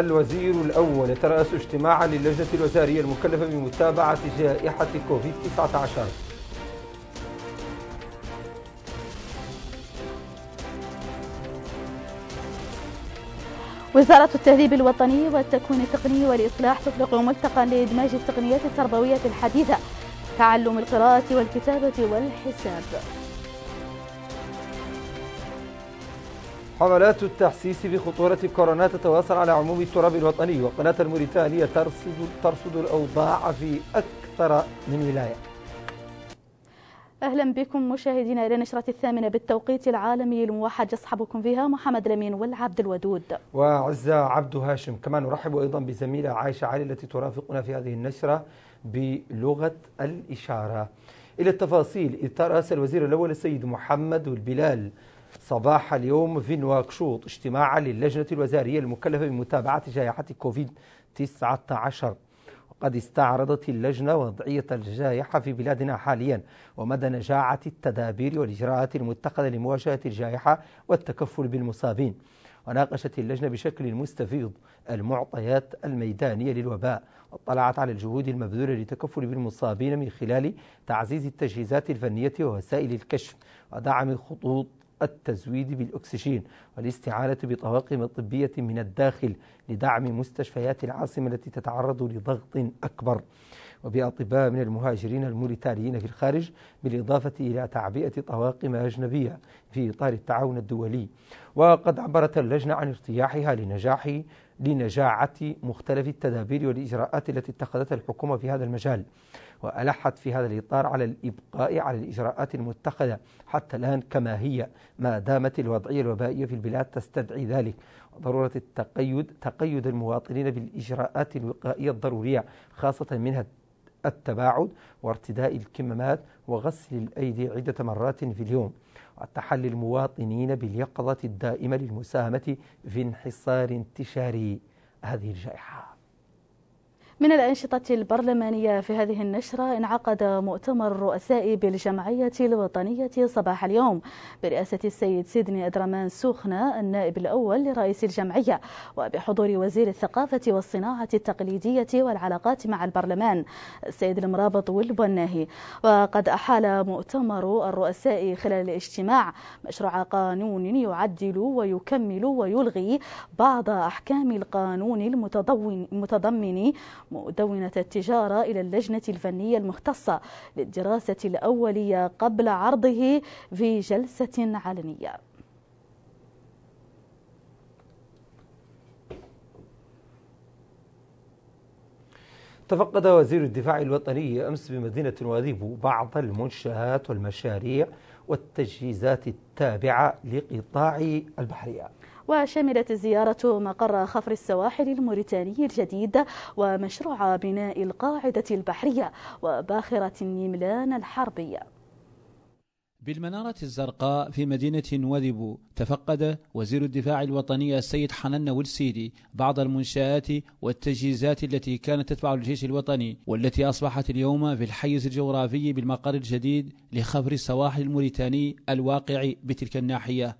الوزير الأول يترأس اجتماعا للجنة الوزارية المكلفة بمتابعة جائحة كوفيد 19 وزارة التهذيب الوطني والتكوين التقني والإصلاح تطلق ملتقى لإدماج التقنيات التربوية الحديثة تعلم القراءة والكتابة والحساب حملات التحسيس بخطورة كورونا تتواصل على عموم التراب الوطني وقناة الموريتانية ترصد, ترصد الأوضاع في أكثر من ولاية أهلا بكم مشاهدينا إلى نشرة الثامنة بالتوقيت العالمي الموحد يصحبكم فيها محمد لمين والعبد الودود وعزة عبد هاشم كما نرحب أيضا بزميلة عائشة علي التي ترافقنا في هذه النشرة بلغة الإشارة إلى التفاصيل إذ الوزير الأول السيد محمد البلال صباح اليوم في نواكشوط اجتماعا للجنة الوزارية المكلفة بمتابعة جائحة كوفيد 19 وقد استعرضت اللجنة وضعية الجائحة في بلادنا حاليا ومدى نجاعة التدابير والإجراءات المتخذة لمواجهة الجائحة والتكفل بالمصابين وناقشت اللجنة بشكل مستفيض المعطيات الميدانية للوباء واطلعت على الجهود المبذولة للتكفل بالمصابين من خلال تعزيز التجهيزات الفنية ووسائل الكشف ودعم خطوط التزويد بالأكسجين والاستعانة بطواقم طبية من الداخل لدعم مستشفيات العاصمة التي تتعرض لضغط أكبر وبأطباء من المهاجرين الموريتانيين في الخارج بالإضافة إلى تعبئة طواقم أجنبية في إطار التعاون الدولي وقد عبرت اللجنة عن ارتياحها لنجاح لنجاعة مختلف التدابير والإجراءات التي اتخذتها الحكومة في هذا المجال وألحت في هذا الإطار على الإبقاء على الإجراءات المتخذة حتى الآن كما هي ما دامت الوضعية الوبائية في البلاد تستدعي ذلك ضرورة التقيد تقيد المواطنين بالإجراءات الوقائية الضرورية خاصة منها التباعد وارتداء الكمامات وغسل الأيدي عدة مرات في اليوم وتحلي المواطنين باليقظة الدائمة للمساهمة في انحصار انتشار هذه الجائحة من الأنشطة البرلمانية في هذه النشرة انعقد مؤتمر رؤساء بالجمعية الوطنية صباح اليوم برئاسة السيد سيدني أدرمان سوخنا النائب الأول لرئيس الجمعية وبحضور وزير الثقافة والصناعة التقليدية والعلاقات مع البرلمان السيد المرابط والبناهي وقد أحال مؤتمر الرؤساء خلال الاجتماع مشروع قانون يعدل ويكمل ويلغي بعض أحكام القانون المتضمن مدونة التجارة إلى اللجنة الفنية المختصة للدراسة الأولية قبل عرضه في جلسة علنية تفقد وزير الدفاع الوطني أمس بمدينة واديب بعض المنشآت والمشاريع والتجهيزات التابعة لقطاع البحرية وشملت الزيارة مقر خفر السواحل الموريتاني الجديد ومشروع بناء القاعدة البحرية وباخرة النملان الحربية بالمنارة الزرقاء في مدينة وذبو تفقد وزير الدفاع الوطني السيد حنان والسيدي بعض المنشآت والتجهيزات التي كانت تتبع للجيش الوطني والتي أصبحت اليوم في الحيز الجغرافي بالمقر الجديد لخفر السواحل الموريتاني الواقع بتلك الناحية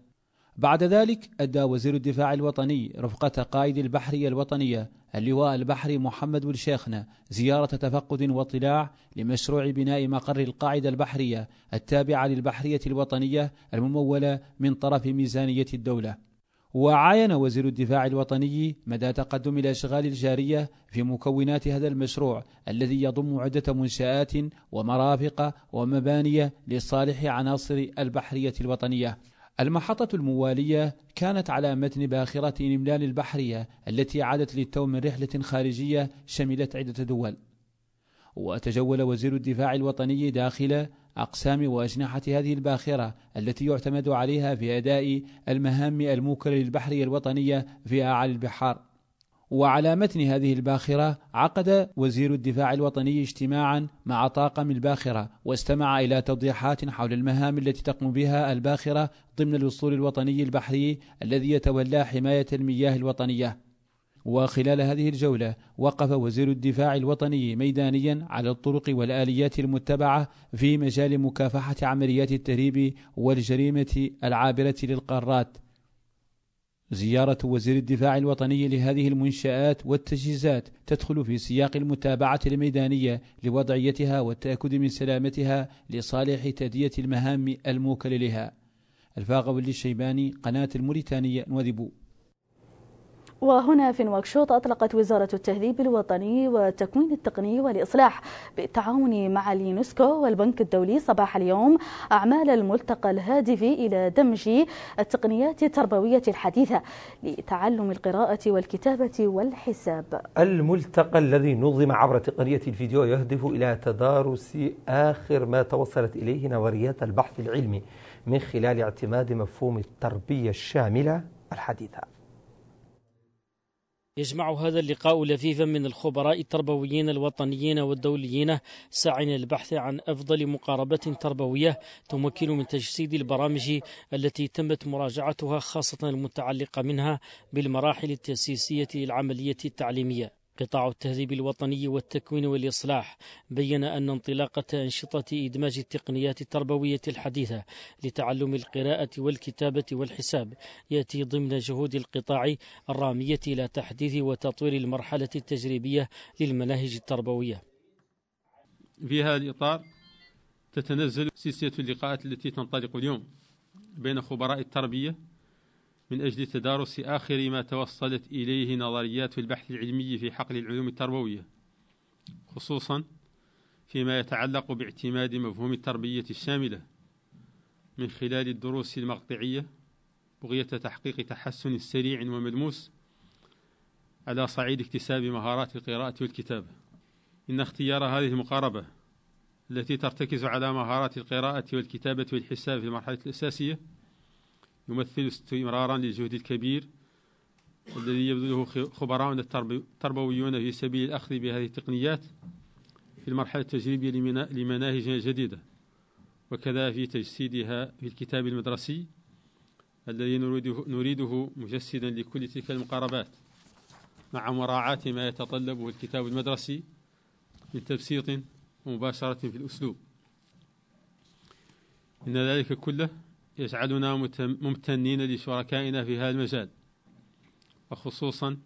بعد ذلك أدى وزير الدفاع الوطني رفقة قائد البحرية الوطنية اللواء البحري محمد الشيخنة زيارة تفقد واطلاع لمشروع بناء مقر القاعدة البحرية التابعة للبحرية الوطنية الممولة من طرف ميزانية الدولة وعاين وزير الدفاع الوطني مدى تقدم الأشغال الجارية في مكونات هذا المشروع الذي يضم عدة منشآت ومرافق ومباني لصالح عناصر البحرية الوطنية المحطة الموالية كانت على متن باخرة نملان البحرية التي عادت للتو من رحلة خارجية شملت عدة دول وتجول وزير الدفاع الوطني داخل أقسام وأجنحة هذه الباخرة التي يعتمد عليها في أداء المهام الموكلة للبحرية الوطنية في أعالي البحار وعلى متن هذه الباخرة عقد وزير الدفاع الوطني اجتماعا مع طاقم الباخرة واستمع إلى توضيحات حول المهام التي تقوم بها الباخرة ضمن الوصول الوطني البحري الذي يتولى حماية المياه الوطنية وخلال هذه الجولة وقف وزير الدفاع الوطني ميدانيا على الطرق والآليات المتبعة في مجال مكافحة عمليات التهريب والجريمة العابرة للقارات زيارة وزير الدفاع الوطني لهذه المنشآت والتجهيزات تدخل في سياق المتابعة الميدانية لوضعيتها والتأكد من سلامتها لصالح تأدية المهام الموكل لها الفاغ للشيباني قناة الموريتانية نوذبو وهنا في نواكشوط أطلقت وزارة التهذيب الوطني والتكوين التقني والإصلاح بالتعاون مع اليونسكو والبنك الدولي صباح اليوم أعمال الملتقى الهادف إلى دمج التقنيات التربوية الحديثة لتعلم القراءة والكتابة والحساب الملتقى الذي نظم عبر تقنية الفيديو يهدف إلى تدارس آخر ما توصلت إليه نظريات البحث العلمي من خلال اعتماد مفهوم التربية الشاملة الحديثة يجمع هذا اللقاء لفيفا من الخبراء التربويين الوطنيين والدوليين ساعين البحث عن أفضل مقاربة تربوية تمكن من تجسيد البرامج التي تمت مراجعتها خاصة المتعلقة منها بالمراحل التأسيسية للعملية التعليمية قطاع التهذيب الوطني والتكوين والإصلاح بين أن انطلاقة أنشطة إدماج التقنيات التربوية الحديثة لتعلم القراءة والكتابة والحساب يأتي ضمن جهود القطاع الرامية إلى تحديث وتطوير المرحلة التجريبية للمناهج التربوية في هذا الإطار تتنزل سلسلة اللقاءات التي تنطلق اليوم بين خبراء التربية من أجل تدارس آخر ما توصلت إليه نظريات البحث العلمي في حقل العلوم التربوية خصوصا فيما يتعلق باعتماد مفهوم التربية الشاملة من خلال الدروس المقطعية بغية تحقيق تحسن سريع وملموس على صعيد اكتساب مهارات القراءة والكتابة إن اختيار هذه المقاربة التي ترتكز على مهارات القراءة والكتابة والحساب في المرحلة الأساسية يمثل استمرارا للجهد الكبير الذي يبذله خبراؤنا التربويون في سبيل الأخذ بهذه التقنيات في المرحلة التجريبية لمناهجنا الجديدة وكذا في تجسيدها في الكتاب المدرسي الذي نريده, نريده مجسدا لكل تلك المقاربات مع مراعاة ما يتطلبه الكتاب المدرسي من تبسيط ومباشرة في الأسلوب إن ذلك كله يجعلنا ممتنين لشركائنا في هذا المجال وخصوصا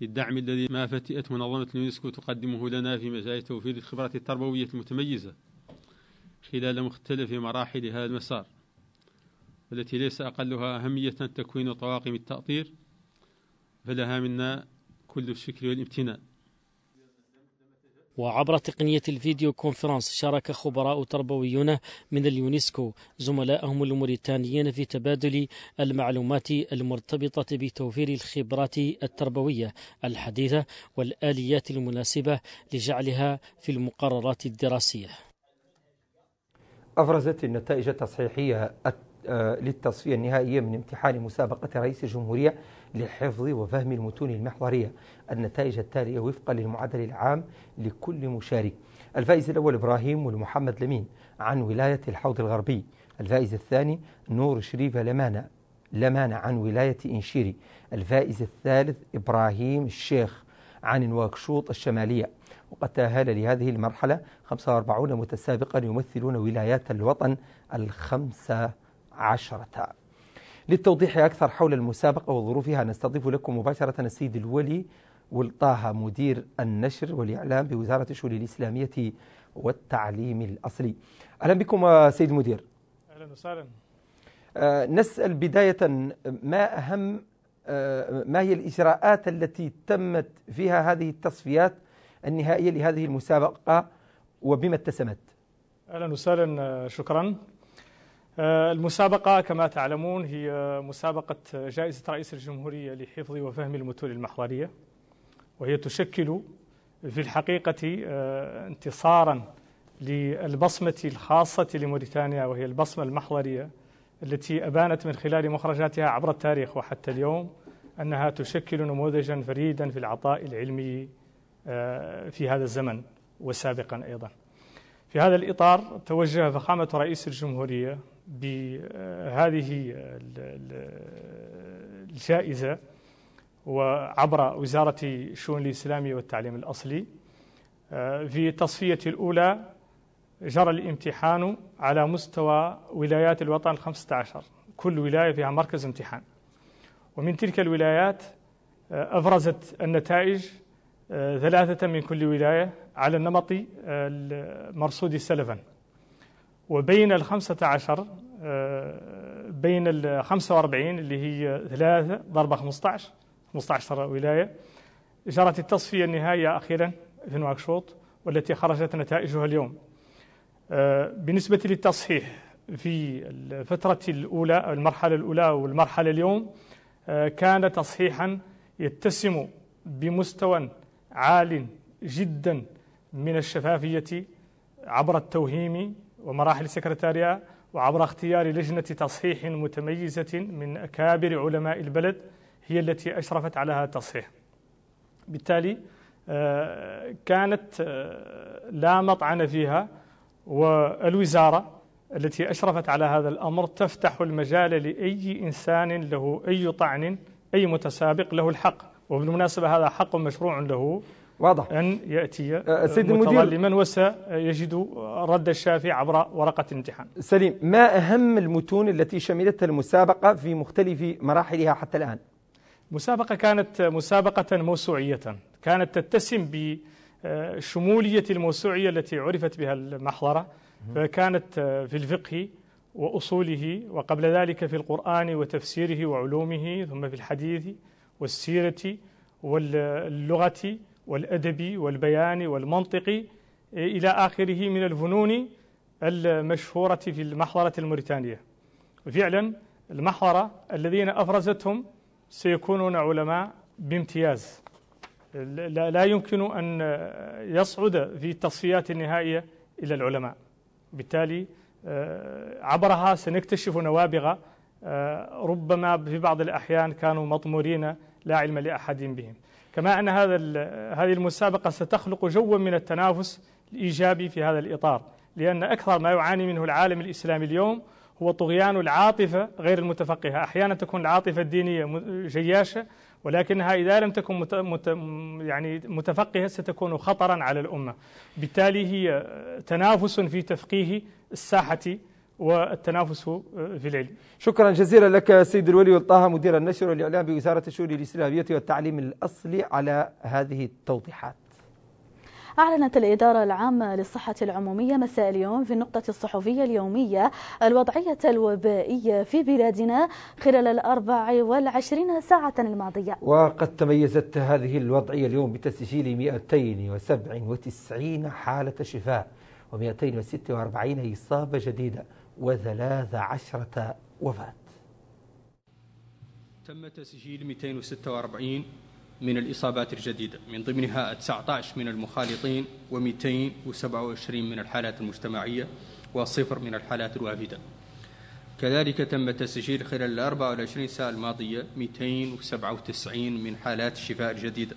للدعم الذي ما فتئت منظمة اليونسكو تقدمه لنا في مجال توفير الخبرات التربوية المتميزة خلال مختلف مراحل هذا المسار والتي ليس أقلها أهمية تكوين طواقم التأطير فلها منا كل الشكر والامتنان وعبر تقنية الفيديو كونفرنس شارك خبراء تربويون من اليونسكو زملائهم الموريتانيين في تبادل المعلومات المرتبطة بتوفير الخبرات التربوية الحديثة والآليات المناسبة لجعلها في المقررات الدراسية أفرزت النتائج التصحيحية آه، للتصفية النهائية من امتحان مسابقة رئيس الجمهورية للحفظ وفهم المتون المحورية النتائج التالية وفقا للمعدل العام لكل مشارك الفائز الأول إبراهيم والمحمد لمين عن ولاية الحوض الغربي الفائز الثاني نور شريف لمانة لمانة عن ولاية إنشيري الفائز الثالث إبراهيم الشيخ عن نواكشوط الشمالية وقد تأهل لهذه المرحلة 45 متسابقا يمثلون ولايات الوطن الخمسة عشرة للتوضيح أكثر حول المسابقة وظروفها نستضيف لكم مباشرة السيد الولي والطاها مدير النشر والإعلام بوزارة الشؤون الإسلامية والتعليم الأصلي أهلا بكم سيد المدير أهلا وسهلا آه، نسأل بداية ما أهم آه، ما هي الإجراءات التي تمت فيها هذه التصفيات النهائية لهذه المسابقة وبما اتسمت أهلا وسهلا آه، شكرا آه، المسابقة كما تعلمون هي مسابقة جائزة رئيس الجمهورية لحفظ وفهم المتون المحورية وهي تشكل في الحقيقة آه، انتصارا للبصمة الخاصة لموريتانيا وهي البصمة المحورية التي أبانت من خلال مخرجاتها عبر التاريخ وحتى اليوم أنها تشكل نموذجا فريدا في العطاء العلمي آه، في هذا الزمن وسابقا أيضا في هذا الإطار توجه فخامة رئيس الجمهورية بهذه الجائزة وعبر وزارة الشؤون الإسلامية والتعليم الأصلي آه، في التصفية الأولى جرى الامتحان على مستوى ولايات الوطن الخمسة عشر كل ولاية فيها مركز امتحان ومن تلك الولايات آه، أبرزت النتائج آه، ثلاثة من كل ولاية على النمط المرصود سلفاً وبين ال 15 آه، بين ال 45 اللي هي 3 ضرب 15 15 ولاية جرت التصفية النهائية أخيرا في نواكشوط والتي خرجت نتائجها اليوم آه، بالنسبة للتصحيح في الفترة الأولى المرحلة الأولى والمرحلة اليوم آه، كان تصحيحا يتسم بمستوى عال جدا من الشفافية عبر التوهيم ومراحل سكرتاريا وعبر اختيار لجنة تصحيح متميزة من أكابر علماء البلد هي التي أشرفت على هذا التصحيح بالتالي آه، كانت آه، لا مطعن فيها والوزارة التي أشرفت على هذا الأمر تفتح المجال لأي إنسان له أي طعن أي متسابق له الحق وبالمناسبة هذا حق مشروع له واضح أن يأتي أه، آه، سيد متظلما وسيجد رد الشافي عبر ورقة الامتحان سليم ما أهم المتون التي شملتها المسابقة في مختلف مراحلها حتى الآن المسابقه كانت مسابقة موسوعية كانت تتسم بشمولية الموسوعية التي عرفت بها المحضرة فكانت آه، في الفقه وأصوله وقبل ذلك في القرآن وتفسيره وعلومه ثم في الحديث والسيرة واللغة والأدبي والبياني والمنطقي إلى آخره من الفنون المشهورة في المحضرة الموريتانية فعلا المحضرة الذين أفرزتهم سيكونون علماء بامتياز لا يمكن أن يصعد في التصفيات النهائية إلى العلماء بالتالي آه، عبرها سنكتشف نوابغ آه، ربما في بعض الأحيان كانوا مطمورين لا علم لأحد بهم كما أن هذا هذه المسابقة ستخلق جوا من التنافس الإيجابي في هذا الإطار لأن أكثر ما يعاني منه العالم الإسلامي اليوم هو طغيان العاطفة غير المتفقهة أحيانا تكون العاطفة الدينية جياشة ولكنها إذا لم تكن مت... مت... يعني متفقهة ستكون خطرا على الأمة بالتالي هي تنافس في تفقيه الساحة والتنافس في العلم شكرا جزيلا لك سيد الولي والطه مدير النشر والإعلام بوزارة الشؤون الإسلامية والتعليم الأصلي على هذه التوضيحات أعلنت الإدارة العامة للصحة العمومية مساء اليوم في النقطة الصحفية اليومية الوضعية الوبائية في بلادنا خلال الأربع والعشرين ساعة الماضية وقد تميزت هذه الوضعية اليوم بتسجيل 297 حالة شفاء و246 إصابة جديدة وثلاث عشرة وفاة تم تسجيل 246 من الإصابات الجديدة من ضمنها 19 من المخالطين و227 من الحالات المجتمعية وصفر من الحالات الوافدة كذلك تم تسجيل خلال ال 24 ساعة الماضية 297 من حالات الشفاء الجديدة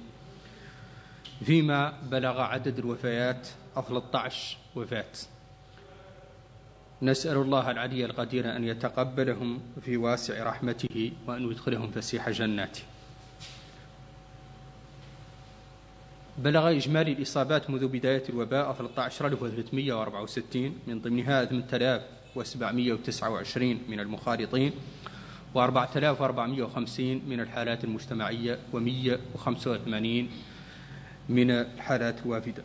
فيما بلغ عدد الوفيات 13 وفاة نسأل الله العلي القدير أن يتقبلهم في واسع رحمته وأن يدخلهم فسيح جناته بلغ إجمالي الإصابات منذ بداية الوباء 13364 من ضمنها 8729 من المخالطين و4450 من الحالات المجتمعية و185 من الحالات الوافدة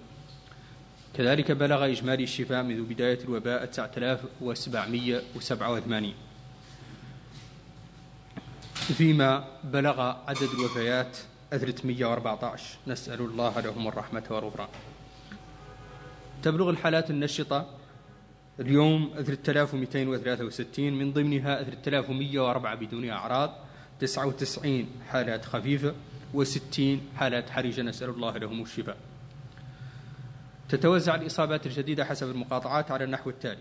كذلك بلغ إجمالي الشفاء منذ بداية الوباء 9787 فيما بلغ عدد الوفيات 314 نسأل الله لهم الرحمة والغفران تبلغ الحالات النشطة اليوم 3263 من ضمنها 3104 بدون أعراض 99 حالات خفيفة و60 حالات حرجة نسأل الله لهم الشفاء تتوزع الإصابات الجديدة حسب المقاطعات على النحو التالي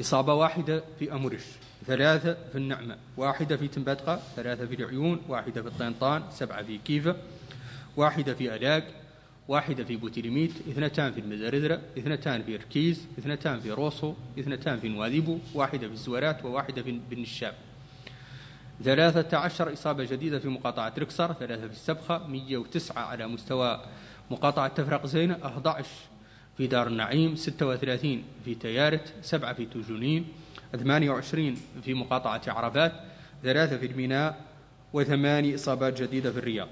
إصابة واحدة في أمرش ثلاثة في النعمة واحدة في تنبتقة ثلاثة في العيون واحدة في الطينطان سبعة في كيفة واحدة في ألاق واحدة في بوتيليميت اثنتان في المزارذرة اثنتان في إركيز اثنتان في روسو اثنتان في نواذيبو واحدة في الزوارات وواحدة في النشاب ثلاثة عشر إصابة جديدة في مقاطعة ركسر ثلاثة في السبخة مية وتسعة على مستوى مقاطعة تفرق زينة 11 في دار النعيم 36 في تيارت 7 في توجونين 28 في مقاطعة عرفات 3 في الميناء و8 إصابات جديدة في الرياض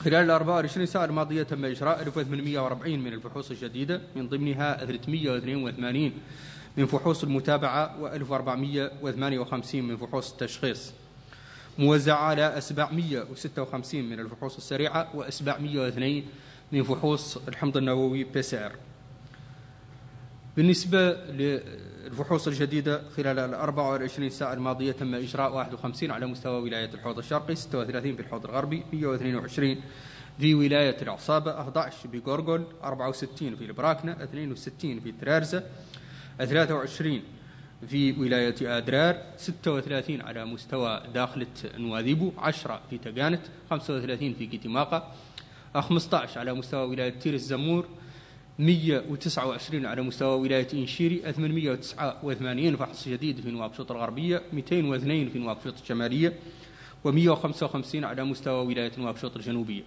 خلال ال 24 ساعة الماضية تم إجراء 1840 من الفحوص الجديدة من ضمنها 382 من فحوص المتابعة و 1458 من فحوص التشخيص موزعة على 756 من الفحوص السريعة و702 من فحوص الحمض النووي بي سي ار بالنسبة للفحوص الجديدة خلال ال 24 ساعة الماضية تم إجراء 51 على مستوى ولاية الحوض الشرقي 36 في الحوض الغربي 122 في ولاية العصابة 11 بجورجول 64 في البراكنة 62 في ترارزة 23 في ولاية أدرار 36 على مستوى داخلة نواذيبو 10 في تقانت 35 في كيتيماقة 15 على مستوى ولاية تير الزمور 129 على مستوى ولاية إنشيري 889 فحص جديد في نوابشوط الغربية 202 في نوابشوط الشمالية و155 على مستوى ولاية نوابشوط الجنوبية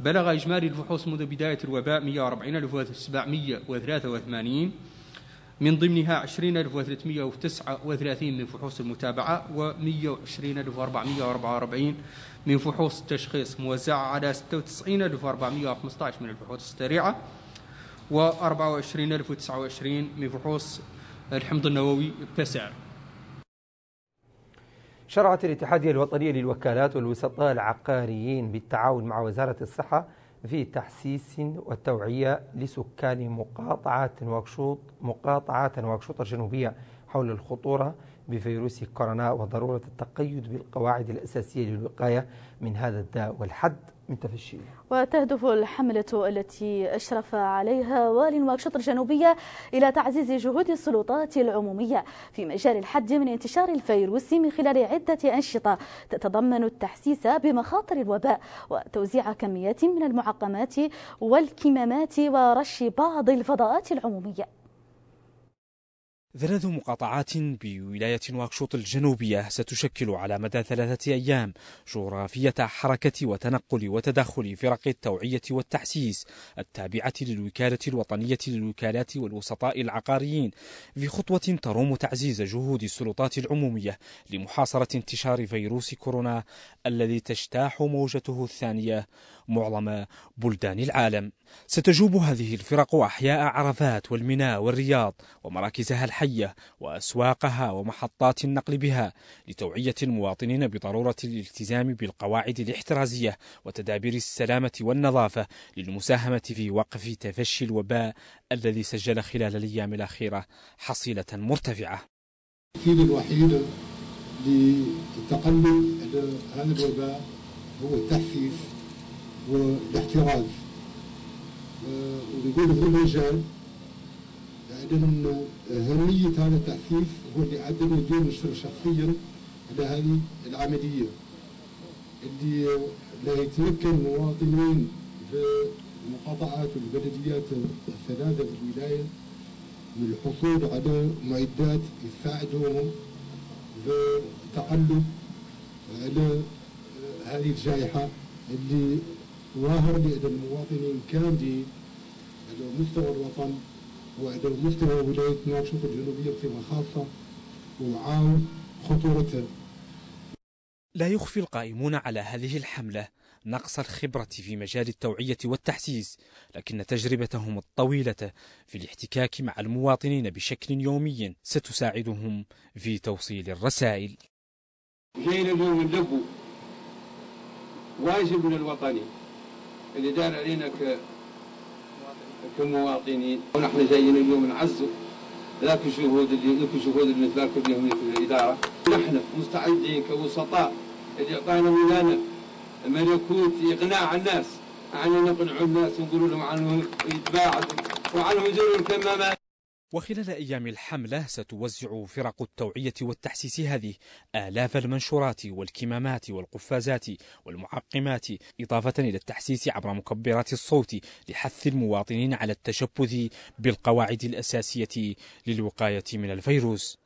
بلغ إجمالي الفحوص منذ بداية الوباء 140,783 من ضمنها 20339 من فحوص المتابعة و 120444 من فحوص التشخيص موزعة على 96415 من الفحوص السريعة و 24029 من فحوص الحمض النووي بتسع شرعت الاتحادية الوطنية للوكالات والوسطاء العقاريين بالتعاون مع وزارة الصحة في تحسيس وتوعية لسكان مقاطعة نواكشوط مقاطعة نواكشوط الجنوبية حول الخطورة بفيروس كورونا وضرورة التقيد بالقواعد الأساسية للوقاية من هذا الداء والحد متفشين وتهدف الحملة التي أشرف عليها والي نواكشوط الجنوبية إلى تعزيز جهود السلطات العمومية في مجال الحد من انتشار الفيروس من خلال عدة أنشطة تتضمن التحسيس بمخاطر الوباء وتوزيع كميات من المعقمات والكمامات ورش بعض الفضاءات العمومية ثلاث مقاطعات بولاية واكشوط الجنوبية ستشكل على مدى ثلاثة أيام جغرافية حركة وتنقل وتدخل فرق التوعية والتحسيس التابعة للوكالة الوطنية للوكالات والوسطاء العقاريين في خطوة تروم تعزيز جهود السلطات العمومية لمحاصرة انتشار فيروس كورونا الذي تجتاح موجته الثانية معظم بلدان العالم ستجوب هذه الفرق أحياء عرفات والميناء والرياض ومراكزها الحية وأسواقها ومحطات النقل بها لتوعية المواطنين بضرورة الالتزام بالقواعد الاحترازية وتدابير السلامة والنظافة للمساهمة في وقف تفشي الوباء الذي سجل خلال الأيام الأخيرة حصيلة مرتفعة التفكير الوحيد لتقلل هذا الوباء هو التحفيز والاحتراز آه، ونقول في المجال لأن اهميه هذا التحثيث هو اللي عدم وجود شخصيا على هذه العمليه اللي لا يتمكن مواطنين في المقاطعات والبلديات الثلاثه في الولايه من الحصول على معدات تساعدهم في تقلب على آه، هذه الجائحه اللي ظاهر لدى المواطنين دي على مستوى الوطن وعلى مستوى ولاية نواشط الجنوبية بصفة خاصة وعام خطورته لا يخفي القائمون على هذه الحملة نقص الخبرة في مجال التوعية والتحسيس لكن تجربتهم الطويلة في الاحتكاك مع المواطنين بشكل يومي ستساعدهم في توصيل الرسائل جينا اليوم نلقوا واجب من الوطني اللي دار علينا ك كمواطنين ونحن جايين اليوم نعزوا ذاك الجهود اللي ذاك الجهود اللي تبارك بهم في الاداره نحن مستعدين كوسطاء اللي اعطانا ولانا ملكوت اقناع الناس عن نقنعوا الناس ونقولوا لهم عنهم يتباعدوا وعنهم يزوروا الكمامات وخلال أيام الحملة ستوزع فرق التوعية والتحسيس هذه آلاف المنشورات والكمامات والقفازات والمعقمات إضافة إلى التحسيس عبر مكبرات الصوت لحث المواطنين على التشبث بالقواعد الأساسية للوقاية من الفيروس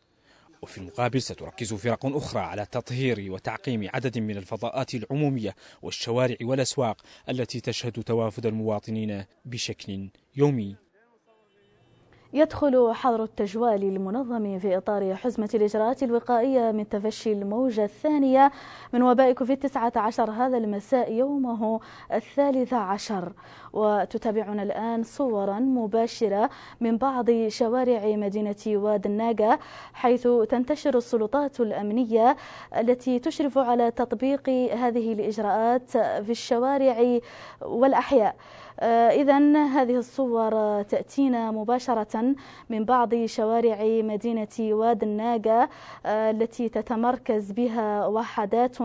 وفي المقابل ستركز فرق أخرى على تطهير وتعقيم عدد من الفضاءات العمومية والشوارع والأسواق التي تشهد توافد المواطنين بشكل يومي يدخل حظر التجوال المنظم في إطار حزمة الإجراءات الوقائية من تفشي الموجة الثانية من وباء كوفيد 19 هذا المساء يومه الثالث عشر وتتابعنا الآن صورا مباشرة من بعض شوارع مدينة واد الناقة حيث تنتشر السلطات الأمنية التي تشرف على تطبيق هذه الإجراءات في الشوارع والأحياء آه، إذا هذه الصور تأتينا مباشرة من بعض شوارع مدينة واد الناقة آه، التي تتمركز بها وحدات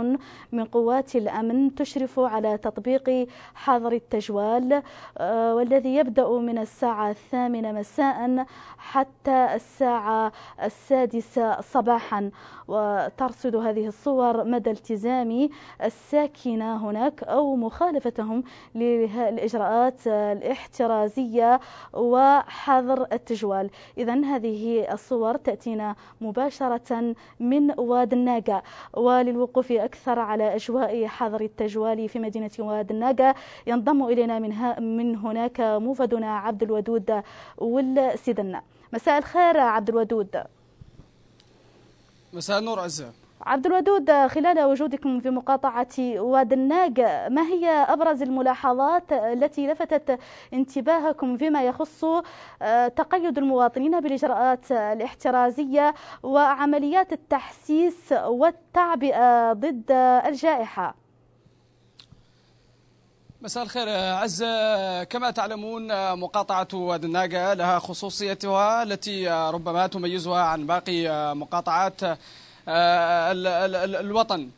من قوات الأمن تشرف على تطبيق حظر التجوال آه، والذي يبدأ من الساعة الثامنة مساء حتى الساعة السادسة صباحا وترصد هذه الصور مدى التزام الساكنة هناك أو مخالفتهم للإجراءات الاجراءات الاحترازية وحظر التجوال إذا هذه الصور تأتينا مباشرة من واد الناقة وللوقوف أكثر على أجواء حظر التجوال في مدينة واد الناقة ينضم إلينا من, من هناك موفدنا عبد الودود والسيدنا مساء الخير عبد الودود مساء النور عزام عبد الودود خلال وجودكم في مقاطعة واد الناق ما هي أبرز الملاحظات التي لفتت انتباهكم فيما يخص آه، تقيد المواطنين بالإجراءات الاحترازية وعمليات التحسيس والتعبئة آه، ضد الجائحة؟ مساء الخير آه، عز كما تعلمون مقاطعة واد الناقة لها خصوصيتها التي ربما تميزها عن باقي مقاطعات آه، الوطن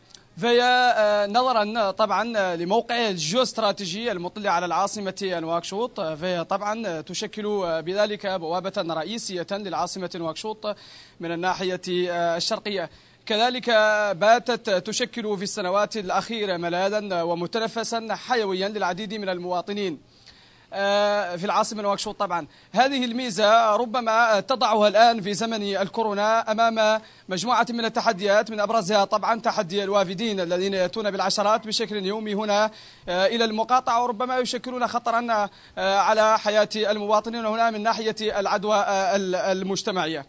فهي آه، نظرا طبعا لموقعها استراتيجي المطل على العاصمة نواكشوط فهي طبعا تشكل بذلك بوابة رئيسية للعاصمة نواكشوط من الناحية آه، الشرقية كذلك باتت تشكل في السنوات الأخيرة ملاذا ومتنفسا حيويا للعديد من المواطنين آه، في العاصمة نواكشوط طبعا هذه الميزة ربما تضعها الآن في زمن الكورونا أمام مجموعة من التحديات من أبرزها طبعا تحدي الوافدين الذين يأتون بالعشرات بشكل يومي هنا آه، إلى المقاطعة وربما يشكلون خطرا آه، على حياة المواطنين هنا من ناحية العدوى المجتمعية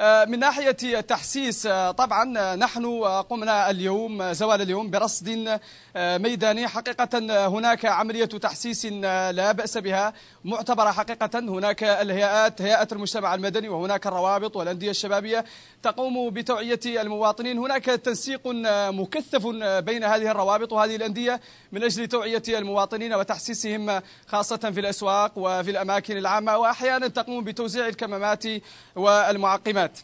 آه، من ناحية تحسيس آه، طبعا آه، نحن قمنا اليوم زوال اليوم برصد ميداني حقيقة هناك عملية تحسيس لا بأس بها معتبرة حقيقة هناك الهيئات هيئة المجتمع المدني وهناك الروابط والأندية الشبابية تقوم بتوعية المواطنين هناك تنسيق مكثف بين هذه الروابط وهذه الأندية من أجل توعية المواطنين وتحسيسهم خاصة في الأسواق وفي الأماكن العامة وأحيانا تقوم بتوزيع الكمامات والمعقمات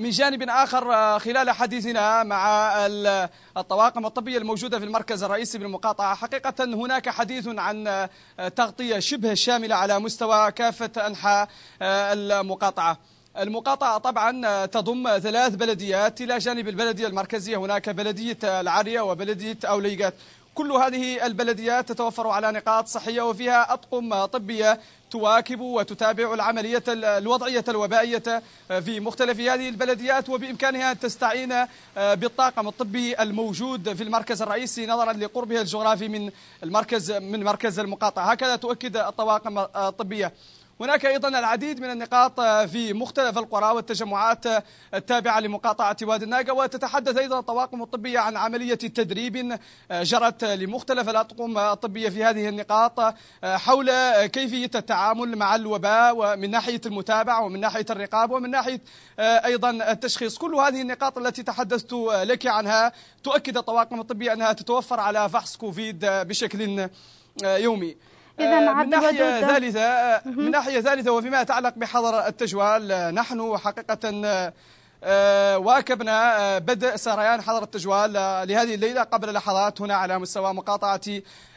من جانب آخر آه، خلال حديثنا مع الطواقم الطبية الموجودة في المركز الرئيسي بالمقاطعة حقيقة هناك حديث عن آه، تغطية شبه شاملة على مستوى كافة أنحاء آه، المقاطعة المقاطعة طبعا تضم ثلاث بلديات إلى جانب البلدية المركزية هناك بلدية العرية وبلدية أوليقات كل هذه البلديات تتوفر على نقاط صحية وفيها أطقم طبية تواكب وتتابع العملية الوضعية الوبائية آه، في مختلف هذه البلديات وبإمكانها أن تستعين آه، بالطاقم الطبي الموجود في المركز الرئيسي نظرا لقربها الجغرافي من المركز من مركز المقاطعة هكذا تؤكد الطواقم الطبية هناك أيضا العديد من النقاط آه، في مختلف القرى والتجمعات آه، التابعة لمقاطعة وادي الناقة وتتحدث أيضا الطواقم الطبية عن عملية تدريب آه، جرت لمختلف الأطقم الطبية في هذه النقاط حول كيفية التعامل مع الوباء ومن ناحية المتابعة ومن ناحية الرقابة ومن ناحية أيضا التشخيص كل هذه النقاط التي تحدثت لك عنها تؤكد الطواقم الطبية أنها تتوفر على فحص كوفيد بشكل يومي إذا آه، من ناحية آه. ثالثة من ناحية ثالثة وفيما يتعلق بحظر التجوال آه، نحن حقيقة واكبنا بدء سريان حظر التجوال لهذه الليلة قبل لحظات هنا على مستوى مقاطعة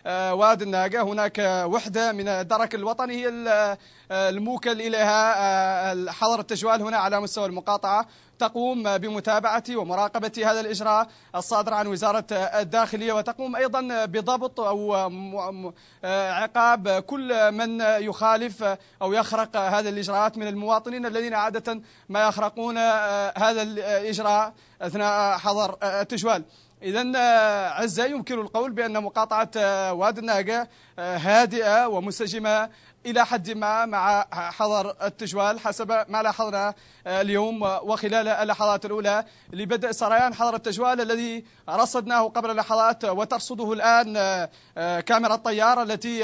آه، واد الناقة هناك وحدة من الدرك الوطني هي آه، الموكل إليها آه، حضر التجوال هنا على مستوى المقاطعة تقوم بمتابعة ومراقبة هذا الإجراء الصادر عن وزارة الداخلية وتقوم أيضا بضبط أو عقاب كل من يخالف أو يخرق هذا الإجراءات من المواطنين الذين عادة ما يخرقون هذا الإجراء أثناء حظر التجوال إذا آه، عزة يمكن القول بأن مقاطعة آه، واد الناقة آه، هادئة ومنسجمة إلى حد ما مع حضر التجوال حسب ما لاحظنا اليوم وخلال اللحظات الأولى لبدء سريان حضر التجوال الذي رصدناه قبل لحظات وترصده الآن كاميرا الطيار التي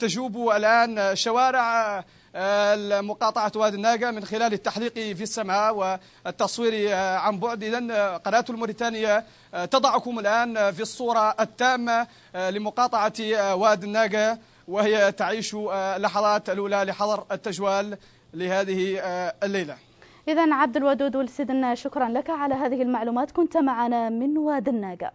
تجوب الآن شوارع مقاطعة وادي الناقة من خلال التحليق في السماء والتصوير آه، عن بعد إذا آه، قناة الموريتانية آه، تضعكم الآن في الصورة التامة لمقاطعة وادي الناقة وهي تعيش اللحظات الأولى لحظر التجوال لهذه الليلة إذا عبد الودود والسيدنا شكرا لك على هذه المعلومات كنت معنا من وادي الناقة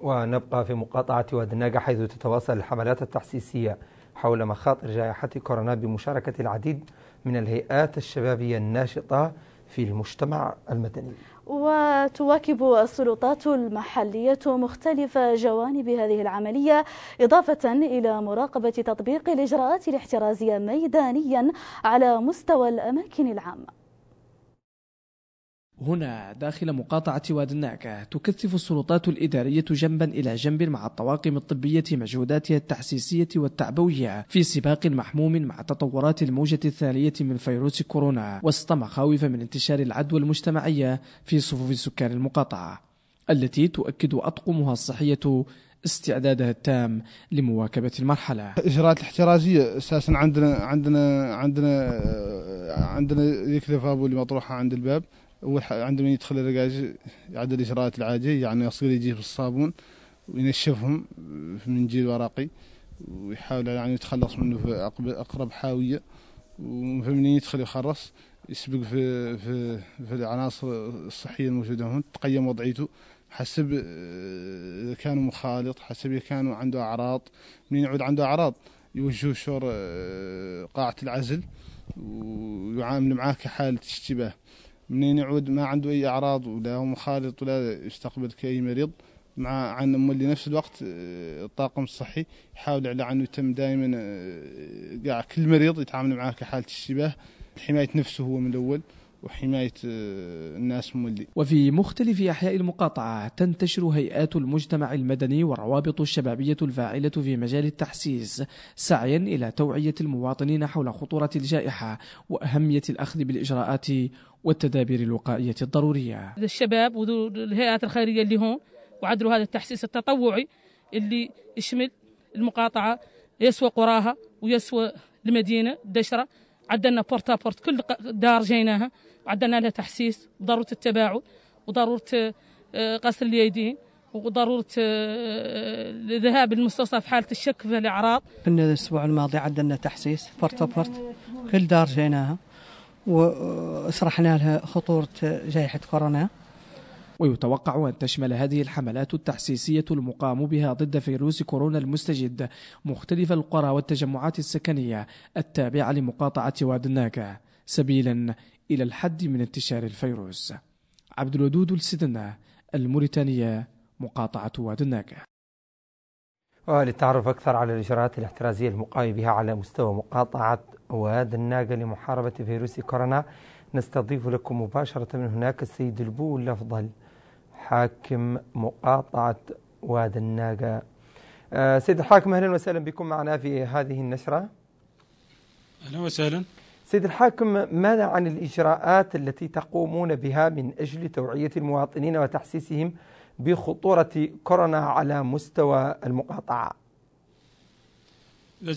ونبقى في مقاطعة وادي الناقة حيث تتواصل الحملات التحسيسية حول مخاطر جائحة كورونا بمشاركة العديد من الهيئات الشبابية الناشطة في المجتمع المدني وتواكب السلطات المحلية مختلف جوانب هذه العملية إضافة إلى مراقبة تطبيق الإجراءات الاحترازية ميدانيا على مستوى الأماكن العامة هنا داخل مقاطعة واد النعكة تكثف السلطات الإدارية جنبا إلى جنب مع الطواقم الطبية مجهوداتها التحسيسية والتعبوية في سباق محموم مع تطورات الموجة الثانية من فيروس كورونا وسط مخاوف من انتشار العدوى المجتمعية في صفوف سكان المقاطعة التي تؤكد أطقمها الصحية استعدادها التام لمواكبة المرحلة. إجراءات الاحترازية أساسا عندنا عندنا عندنا عندنا ذيك اللي مطروحة عند الباب وعندما يدخل الرجاج يعد الإجراءات العادية يعني يصير يجيب الصابون وينشفهم في منجيل ورقي ويحاول يعني يتخلص منه في أقرب حاوية ومن يدخل يخرص يسبق في في في العناصر الصحيه الموجوده هون تقيم وضعيته حسب اذا كان مخالط حسب اذا كان عنده اعراض من يعود عنده اعراض يوجه شور إيه، قاعه العزل ويعامل معاه كحاله اشتباه منين يعود ما عنده أي أعراض ولا هو مخالط ولا يستقبل كأي مريض مع عن مولي نفس الوقت آه، الطاقم الصحي يحاول على أنه يتم دائما آه، كل مريض يتعامل معاه كحالة اشتباه حماية نفسه هو من الأول وحماية آه، الناس مولي وفي مختلف أحياء المقاطعة تنتشر هيئات المجتمع المدني والروابط الشبابية الفاعلة في مجال التحسيس سعيا إلى توعية المواطنين حول خطورة الجائحة وأهمية الأخذ بالإجراءات والتدابير الوقائية الضرورية الشباب والهيئات الخيرية اللي هون وعدلوا هذا التحسيس التطوعي اللي يشمل المقاطعة يسوى قراها ويسوى المدينة دشرة عدلنا بورتا بورت كل دار جيناها عندنا لها تحسيس وضروره التباعد وضروره آه، غسل اليدين وضروره الذهاب آه، للمستوصف في حاله الشك في الاعراض. كنا الاسبوع الماضي عدلنا تحسيس فرت فرت كل دار جيناها وشرحنا لها خطوره جائحه كورونا. ويتوقع أن تشمل هذه الحملات التحسيسية المقام بها ضد فيروس كورونا المستجد مختلف القرى والتجمعات السكنية التابعة لمقاطعة واد الناكا سبيلا إلى الحد من انتشار الفيروس عبد الودود السدنة الموريتانية مقاطعة واد الناقة وللتعرف أكثر على الإجراءات الاحترازية المقاية بها على مستوى مقاطعة واد الناقة لمحاربة فيروس كورونا نستضيف لكم مباشرة من هناك السيد البو الأفضل حاكم مقاطعة واد الناقة آه، سيد الحاكم أهلا وسهلا بكم معنا في هذه النشرة أهلا وسهلا سيد الحاكم ماذا عن الإجراءات التي تقومون بها من أجل توعية المواطنين وتحسيسهم بخطورة كورونا على مستوى المقاطعة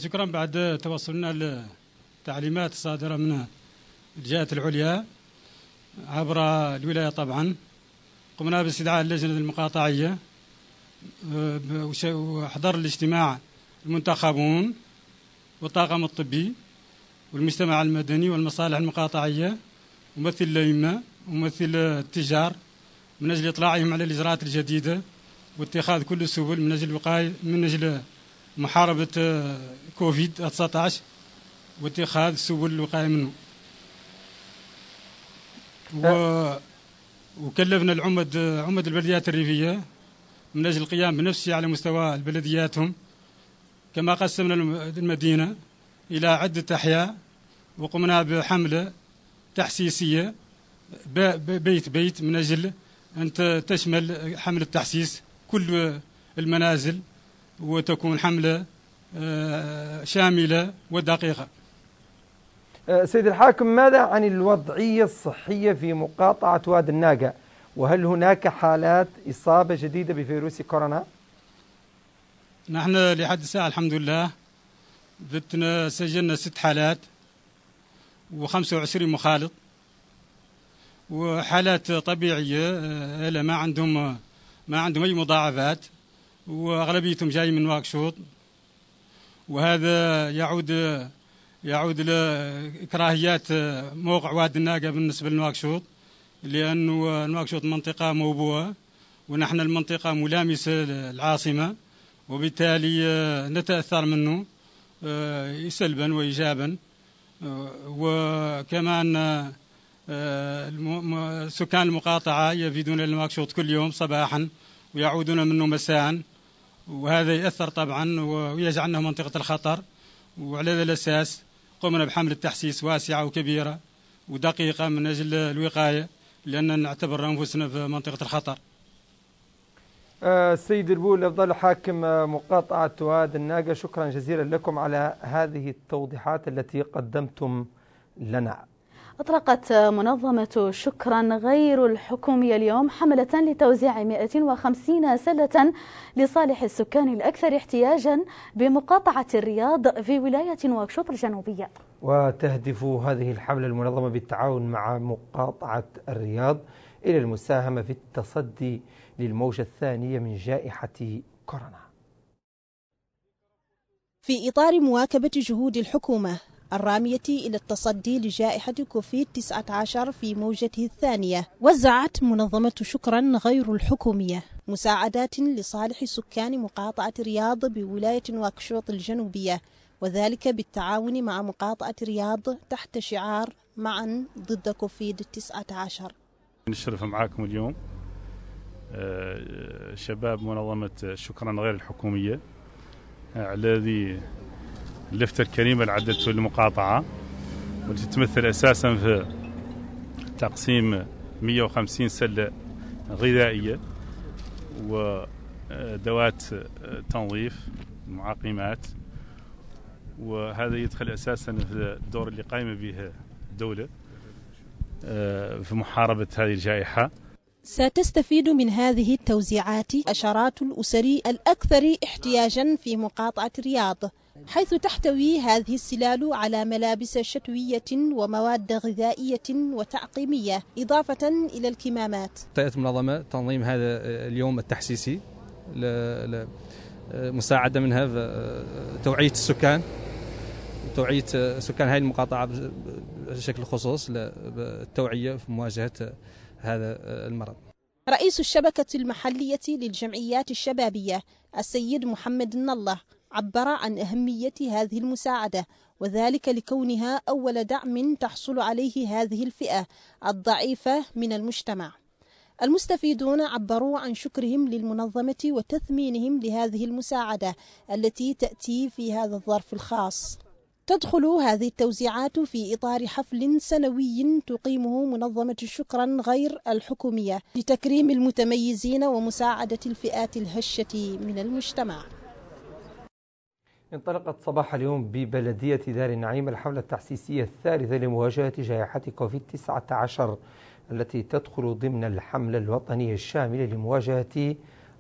شكرا بعد توصلنا للتعليمات الصادرة من الجهات العليا عبر الولاية طبعا قمنا باستدعاء اللجنة المقاطعية آه، وحضر الاجتماع المنتخبون والطاقم الطبي والمجتمع المدني والمصالح المقاطعية ممثل الأئمة ممثل التجار من أجل إطلاعهم على الإجراءات الجديدة واتخاذ كل السبل من أجل وقاية من أجل محاربة آه، كوفيد 19 واتخاذ سبل الوقاية منه و... آه. وكلفنا العمد آه، عمد البلديات الريفية من أجل القيام بنفسه على مستوى البلدياتهم كما قسمنا المدينة إلى عدة أحياء وقمنا بحملة تحسيسية بيت بيت من أجل أن تشمل حملة تحسيس كل المنازل وتكون حملة آه، شاملة ودقيقة آه، سيد الحاكم ماذا عن الوضعية الصحية في مقاطعة واد الناقة وهل هناك حالات إصابة جديدة بفيروس كورونا؟ نحن لحد الساعة الحمد لله ذتنا سجلنا ست حالات وخمسة وعشرين مخالط وحالات طبيعية إلا آه، ما عندهم ما عندهم أي مضاعفات وأغلبيتهم جاي من واكشوط وهذا يعود يعود لكراهيات آه، موقع واد الناقة بالنسبة لنواكشوط لأنه نواكشوط منطقة موبوءة ونحن المنطقة ملامسة للعاصمة وبالتالي آه، نتأثر منه آه، سلبا وإيجابا آه، وكمان آه، سكان المقاطعة يفيدون الماكشوط كل يوم صباحا ويعودون منه مساء وهذا يأثر طبعا ويجعلنا منطقة الخطر وعلى هذا الأساس قمنا بحملة تحسيس واسعة وكبيرة ودقيقة من أجل الوقاية لان نعتبر أنفسنا في منطقة الخطر السيد آه، البول أفضل حاكم آه، مقاطعة تواد الناقة شكرا جزيلا لكم على هذه التوضيحات التي قدمتم لنا أطلقت منظمة شكرا غير الحكومية اليوم حملة لتوزيع 150 سلة لصالح السكان الأكثر احتياجا بمقاطعة الرياض في ولاية واكشوط الجنوبية وتهدف هذه الحملة المنظمة بالتعاون مع مقاطعة الرياض إلى المساهمة في التصدي للموجة الثانية من جائحة كورونا في إطار مواكبة جهود الحكومة الرامية إلى التصدي لجائحة كوفيد 19 في موجته الثانية وزعت منظمة شكرا غير الحكومية مساعدات لصالح سكان مقاطعة رياض بولاية واكشوط الجنوبية وذلك بالتعاون مع مقاطعة رياض تحت شعار معا ضد كوفيد 19 نشرف معاكم اليوم آه، شباب منظمة شكرا غير الحكومية آه، الذي اللفتة الكريمة اللي عدت المقاطعة والتي تمثل أساسا في تقسيم 150 سلة غذائية ودوات تنظيف معقمات وهذا يدخل أساسا في الدور اللي قائمة به الدولة آه، في محاربة هذه الجائحة ستستفيد من هذه التوزيعات عشرات الأسر الأكثر احتياجا في مقاطعة الرياض حيث تحتوي هذه السلال على ملابس شتوية ومواد غذائية وتعقيمية إضافة إلى الكمامات تأتي منظمة تنظيم هذا اليوم التحسيسي مساعدة منها توعية السكان توعية سكان هذه المقاطعة بشكل خصوص للتوعية في مواجهة هذا المرض رئيس الشبكة المحلية للجمعيات الشبابية السيد محمد النله عبر عن أهمية هذه المساعدة وذلك لكونها أول دعم تحصل عليه هذه الفئة الضعيفة من المجتمع. المستفيدون عبروا عن شكرهم للمنظمة وتثمينهم لهذه المساعدة التي تأتي في هذا الظرف الخاص. تدخل هذه التوزيعات في إطار حفل سنوي تقيمه منظمة شكرا غير الحكومية لتكريم المتميزين ومساعدة الفئات الهشة من المجتمع. انطلقت صباح اليوم ببلدية دار النعيم الحملة التحسيسية الثالثة لمواجهة جائحة كوفيد 19 التي تدخل ضمن الحملة الوطنية الشاملة لمواجهة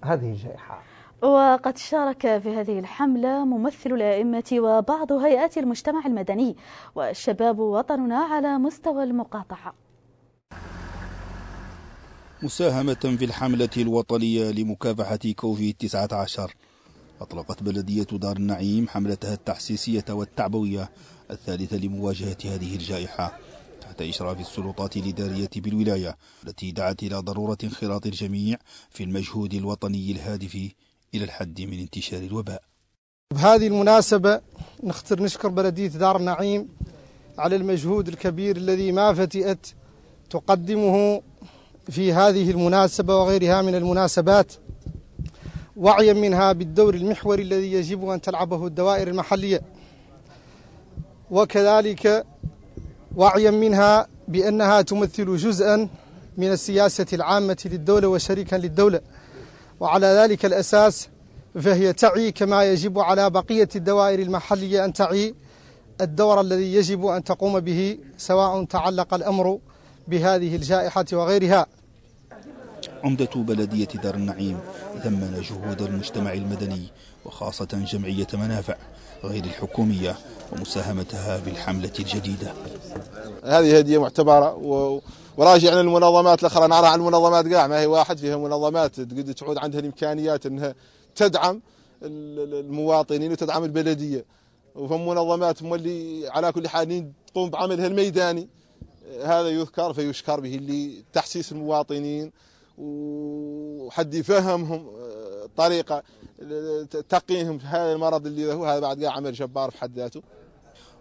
هذه الجائحة وقد شارك في هذه الحملة ممثل الأئمة وبعض هيئات المجتمع المدني والشباب وطننا على مستوى المقاطعة مساهمة في الحملة الوطنية لمكافحة كوفيد 19 أطلقت بلدية دار النعيم حملتها التحسيسية والتعبوية الثالثة لمواجهة هذه الجائحة تحت إشراف السلطات الإدارية بالولاية التي دعت إلى ضرورة انخراط الجميع في المجهود الوطني الهادف إلى الحد من انتشار الوباء بهذه المناسبة نختر نشكر بلدية دار النعيم على المجهود الكبير الذي ما فتئت تقدمه في هذه المناسبة وغيرها من المناسبات وعيا منها بالدور المحوري الذي يجب أن تلعبه الدوائر المحلية وكذلك وعيا منها بأنها تمثل جزءا من السياسة العامة للدولة وشريكا للدولة وعلى ذلك الأساس فهي تعي كما يجب على بقية الدوائر المحلية أن تعي الدور الذي يجب أن تقوم به سواء تعلق الأمر بهذه الجائحة وغيرها عمدة بلدية دار النعيم ثمن جهود المجتمع المدني وخاصة جمعية منافع غير الحكومية ومساهمتها بالحملة الجديدة هذه هدية معتبرة و... وراجع للمنظمات الاخرى نرى على المنظمات قاع ما هي واحد فيها منظمات تقدر تعود عندها الامكانيات انها تدعم المواطنين وتدعم البلديه وفم منظمات مولي على كل حال تقوم بعملها الميداني هذا يذكر فيشكر به لتحسيس المواطنين وحد يفهمهم آه، طريقة تقيهم هذا المرض اللي هو هذا بعد عمل جبار في حد ذاته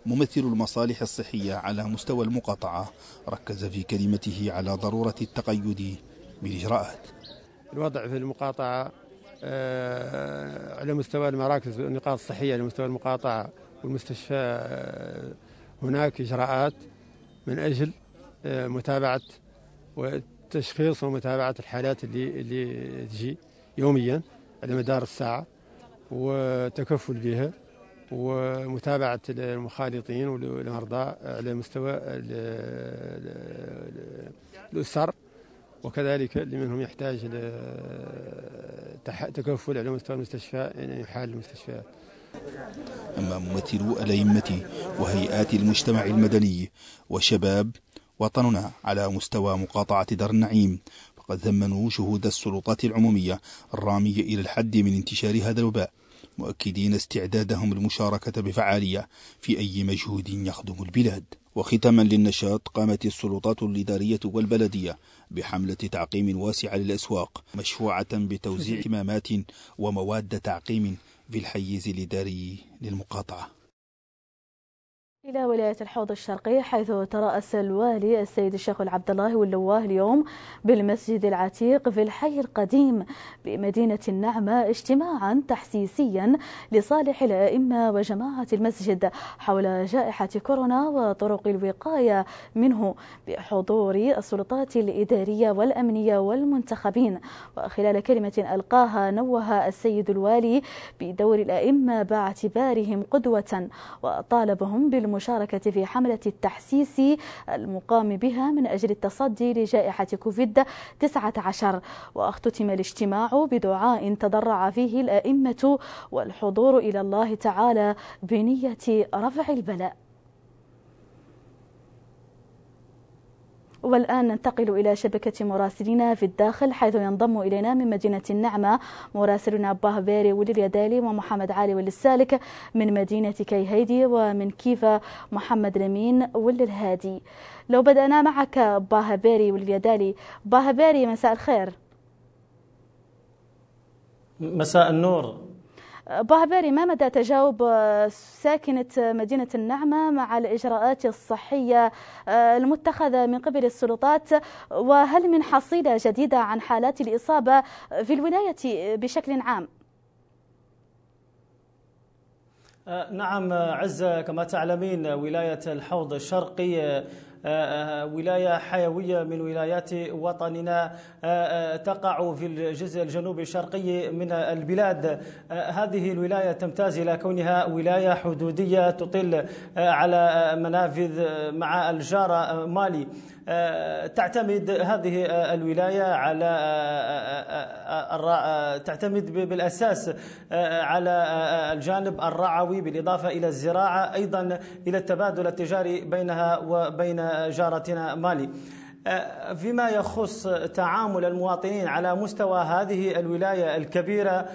ممثل المصالح الصحية على مستوى المقاطعة ركز في كلمته على ضرورة التقيد بالإجراءات الوضع في المقاطعة آه، على مستوى المراكز النقاط الصحية على مستوى المقاطعة والمستشفى آه، هناك إجراءات من أجل متابعة تشخيص ومتابعه الحالات اللي اللي تجي يوميا على مدار الساعه والتكفل بها ومتابعه المخالطين والمرضى على مستوى الاسر وكذلك لمن هم يحتاج تكفل على مستوى المستشفى يعني حال المستشفيات أما ممثلو الأئمة وهيئات المجتمع المدني وشباب وطننا على مستوى مقاطعة دار النعيم فقد ثمنوا شهود السلطات العمومية الرامية إلى الحد من انتشار هذا الوباء مؤكدين استعدادهم المشاركة بفعالية في أي مجهود يخدم البلاد وختاما للنشاط قامت السلطات الإدارية والبلدية بحملة تعقيم واسعة للأسواق مشفوعة بتوزيع كمامات ومواد تعقيم في الحيز الإداري للمقاطعة إلى ولاية الحوض الشرقي حيث ترأس الوالي السيد الشيخ عبد الله واللواه اليوم بالمسجد العتيق في الحي القديم بمدينة النعمة اجتماعا تحسيسيا لصالح الأئمة وجماعة المسجد حول جائحة كورونا وطرق الوقاية منه بحضور السلطات الإدارية والأمنية والمنتخبين وخلال كلمة ألقاها نوه السيد الوالي بدور الأئمة باعتبارهم قدوة وطالبهم بالم للمشاركة في حملة التحسيس المقام بها من أجل التصدي لجائحة كوفيد 19 واختتم الاجتماع بدعاء تضرع فيه الأئمة والحضور إلى الله تعالى بنية رفع البلاء والآن ننتقل إلى شبكة مراسلنا في الداخل حيث ينضم إلينا من مدينة النعمة مراسلنا باهبيري ولليدالي ومحمد علي وللسالك من مدينة كيهيدي ومن كيفا محمد لمين وللهادي لو بدأنا معك باهبيري ولليدالي باهبيري مساء الخير مساء النور باعبري ما مدى تجاوب ساكنة مدينة النعمة مع الإجراءات الصحية المتخذة من قبل السلطات وهل من حصيلة جديدة عن حالات الإصابة في الولاية بشكل عام؟ آه، نعم عزة كما تعلمين ولاية الحوض الشرقي آه، آه، آه، ولاية حيوية من ولايات وطننا آه، تقع في الجزء الجنوبي الشرقي من البلاد هذه الولاية تمتاز إلى كونها ولاية حدودية تطل على منافذ مع الجارة مالي آه، تعتمد هذه آه، الولاية على آه، تعتمد بالأساس على الجانب الرعوي بالإضافة إلى الزراعة أيضا إلى التبادل التجاري بينها وبين جارتنا مالي فيما يخص تعامل المواطنين على مستوى هذه الولاية الكبيرة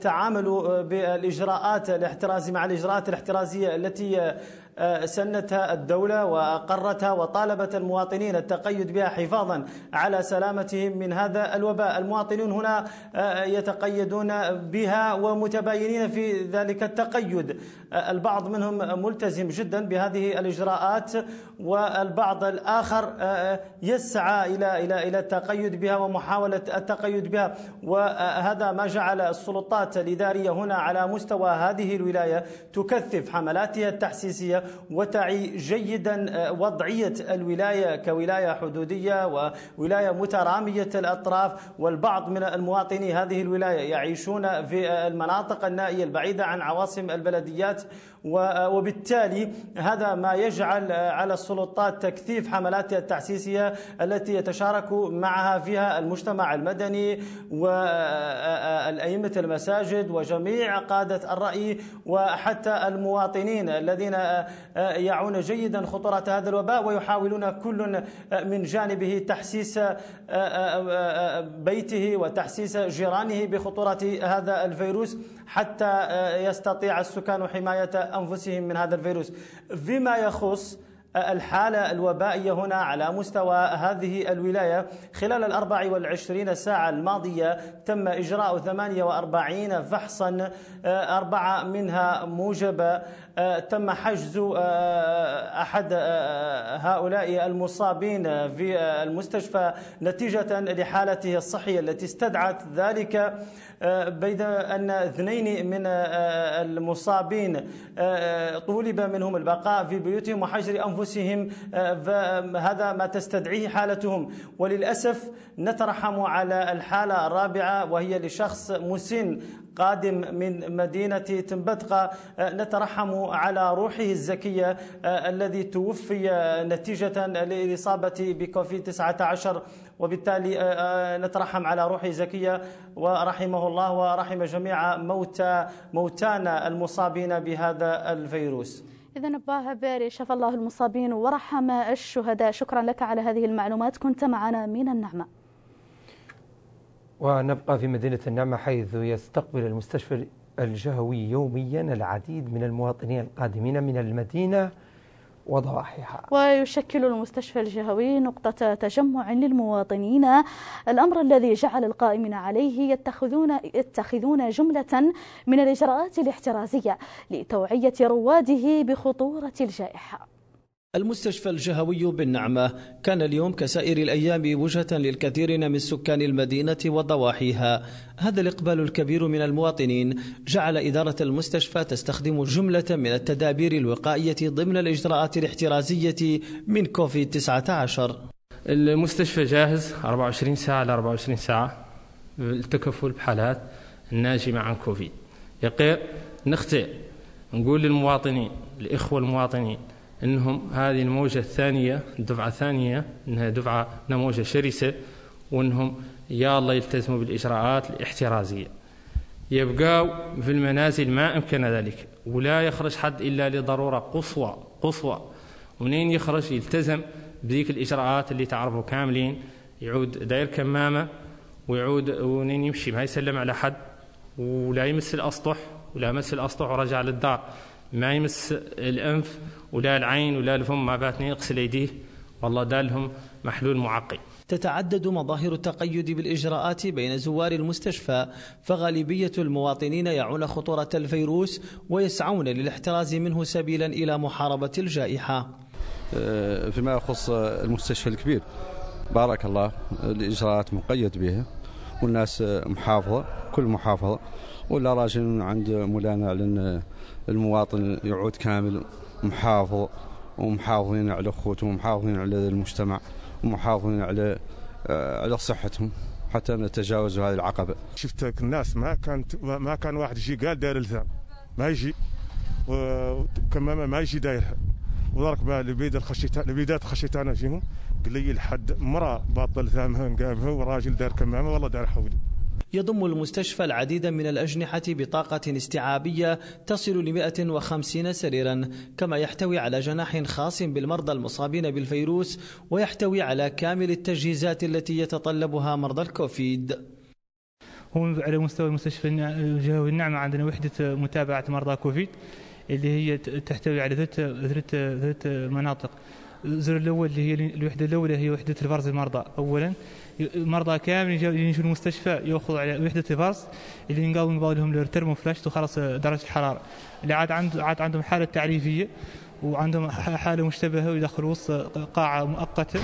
تعاملوا بالإجراءات الاحترازية مع الإجراءات الاحترازية التي سنتها الدولة وأقرتها وطالبت المواطنين التقيد بها حفاظا على سلامتهم من هذا الوباء المواطنون هنا آه، يتقيدون بها ومتباينين في ذلك التقيد آه، البعض منهم ملتزم جدا بهذه الإجراءات والبعض الآخر آه، يسعى إلى إلى إلى التقيد بها ومحاولة التقيد بها وهذا ما جعل السلطات الإدارية هنا على مستوى هذه الولاية تكثف حملاتها التحسيسية وتعي جيدا آه، وضعية الولاية كولاية حدودية وولاية مترامية الأطراف والبعض من المواطني هذه الولاية يعيشون في المناطق النائية البعيدة عن عواصم البلديات آه، وبالتالي هذا ما يجعل آه، على السلطات تكثيف حملاتها التعسيسية التي يتشارك معها فيها المجتمع المدني والأئمة آه، المساجد وجميع قادة الرأي وحتى المواطنين الذين يعون جيدا خطورة هذا الوباء ويحاولون كل من جانبه تحسيس بيته وتحسيس جيرانه بخطورة هذا الفيروس حتى يستطيع السكان حماية أنفسهم من هذا الفيروس فيما يخص الحالة الوبائية هنا على مستوى هذه الولاية خلال الأربع والعشرين ساعة الماضية تم إجراء 48 فحصا آه، أربعة منها موجبة آه، تم حجز آه، آه، أحد هؤلاء المصابين في المستشفى نتيجة لحالته الصحية التي استدعت ذلك بيد أن اثنين من المصابين طلب منهم البقاء في بيوتهم وحجر أنفسهم فهذا ما تستدعيه حالتهم وللأسف نترحم على الحالة الرابعة وهي لشخص مسن قادم من مدينة تنبتقة آه، نترحم على روحه الزكية آه، الذي توفي نتيجة للإصابة بكوفيد 19 وبالتالي آه، نترحم على روحه الزكية ورحمه الله ورحم جميع موتى موتانا المصابين بهذا الفيروس إذا أباها باري شفى الله المصابين ورحم الشهداء شكرا لك على هذه المعلومات كنت معنا من النعمة ونبقى في مدينة النعمة حيث يستقبل المستشفى الجهوي يوميا العديد من المواطنين القادمين من المدينة وضواحيها ويشكل المستشفى الجهوي نقطة تجمع للمواطنين الأمر الذي جعل القائمين عليه يتخذون, يتخذون جملة من الإجراءات الاحترازية لتوعية رواده بخطورة الجائحة المستشفى الجهوي بالنعمة كان اليوم كسائر الأيام وجهة للكثيرين من سكان المدينة وضواحيها هذا الإقبال الكبير من المواطنين جعل إدارة المستشفى تستخدم جملة من التدابير الوقائية ضمن الإجراءات الاحترازية من كوفيد-19 المستشفى جاهز 24 ساعة ل 24 ساعة التكفل بحالات الناجمة عن كوفيد يقير نختار نقول للمواطنين الإخوة المواطنين انهم هذه الموجه الثانيه الدفعه الثانيه انها دفعه انها موجه شرسه وانهم يا الله يلتزموا بالاجراءات الاحترازيه يبقوا في المنازل ما امكن ذلك ولا يخرج حد الا لضروره قصوى قصوى ومنين يخرج يلتزم بذيك الاجراءات اللي تعرفوا كاملين يعود داير كمامه ويعود ونين يمشي ما يسلم على حد ولا يمس الاسطح ولا مس الاسطح ورجع للدار ما يمس الأنف ولا العين ولا الفم ما باتني يغسل أيديه والله دالهم محلول معقي تتعدد مظاهر التقيد بالإجراءات بين زوار المستشفى فغالبية المواطنين يعون خطورة الفيروس ويسعون للاحتراز منه سبيلا إلى محاربة الجائحة آه، فيما يخص المستشفى الكبير بارك الله الإجراءات مقيد بها والناس محافظة كل محافظة ولا راجل عند مولانا على المواطن يعود كامل محافظ ومحافظين على اخوتهم ومحافظين على المجتمع ومحافظين على آه، على صحتهم حتى نتجاوز هذه العقبه. شفت الناس ما كانت ما كان واحد يجي قال داير الزام ما يجي وكمامه ما يجي دايرها وضرب لبيد الخشيتان لبيدات خشيتان جيهم لي حد امراه باطل زامها نقابها وراجل دار كمامة والله دار حولي يضم المستشفى العديد من الأجنحة بطاقة استيعابية تصل ل 150 سريرا كما يحتوي على جناح خاص بالمرضى المصابين بالفيروس ويحتوي على كامل التجهيزات التي يتطلبها مرضى الكوفيد هو على مستوى المستشفى الجهوي النعمة عندنا وحدة متابعة مرضى كوفيد اللي هي تحتوي على ثلاث ثلاث ثلاث مناطق الزر الأول اللي هي الوحدة الأولى هي وحدة الفرز المرضى أولا المرضى كامل يجوا المستشفى ياخذوا على وحده الفاس اللي ينقالوا نقبل لهم الترمو فلاش وخلاص آه، درجه الحراره اللي عاد عند عاد عندهم حاله تعريفيه وعندهم حاله مشتبهه ويدخلوا وسط آه، قاعه مؤقته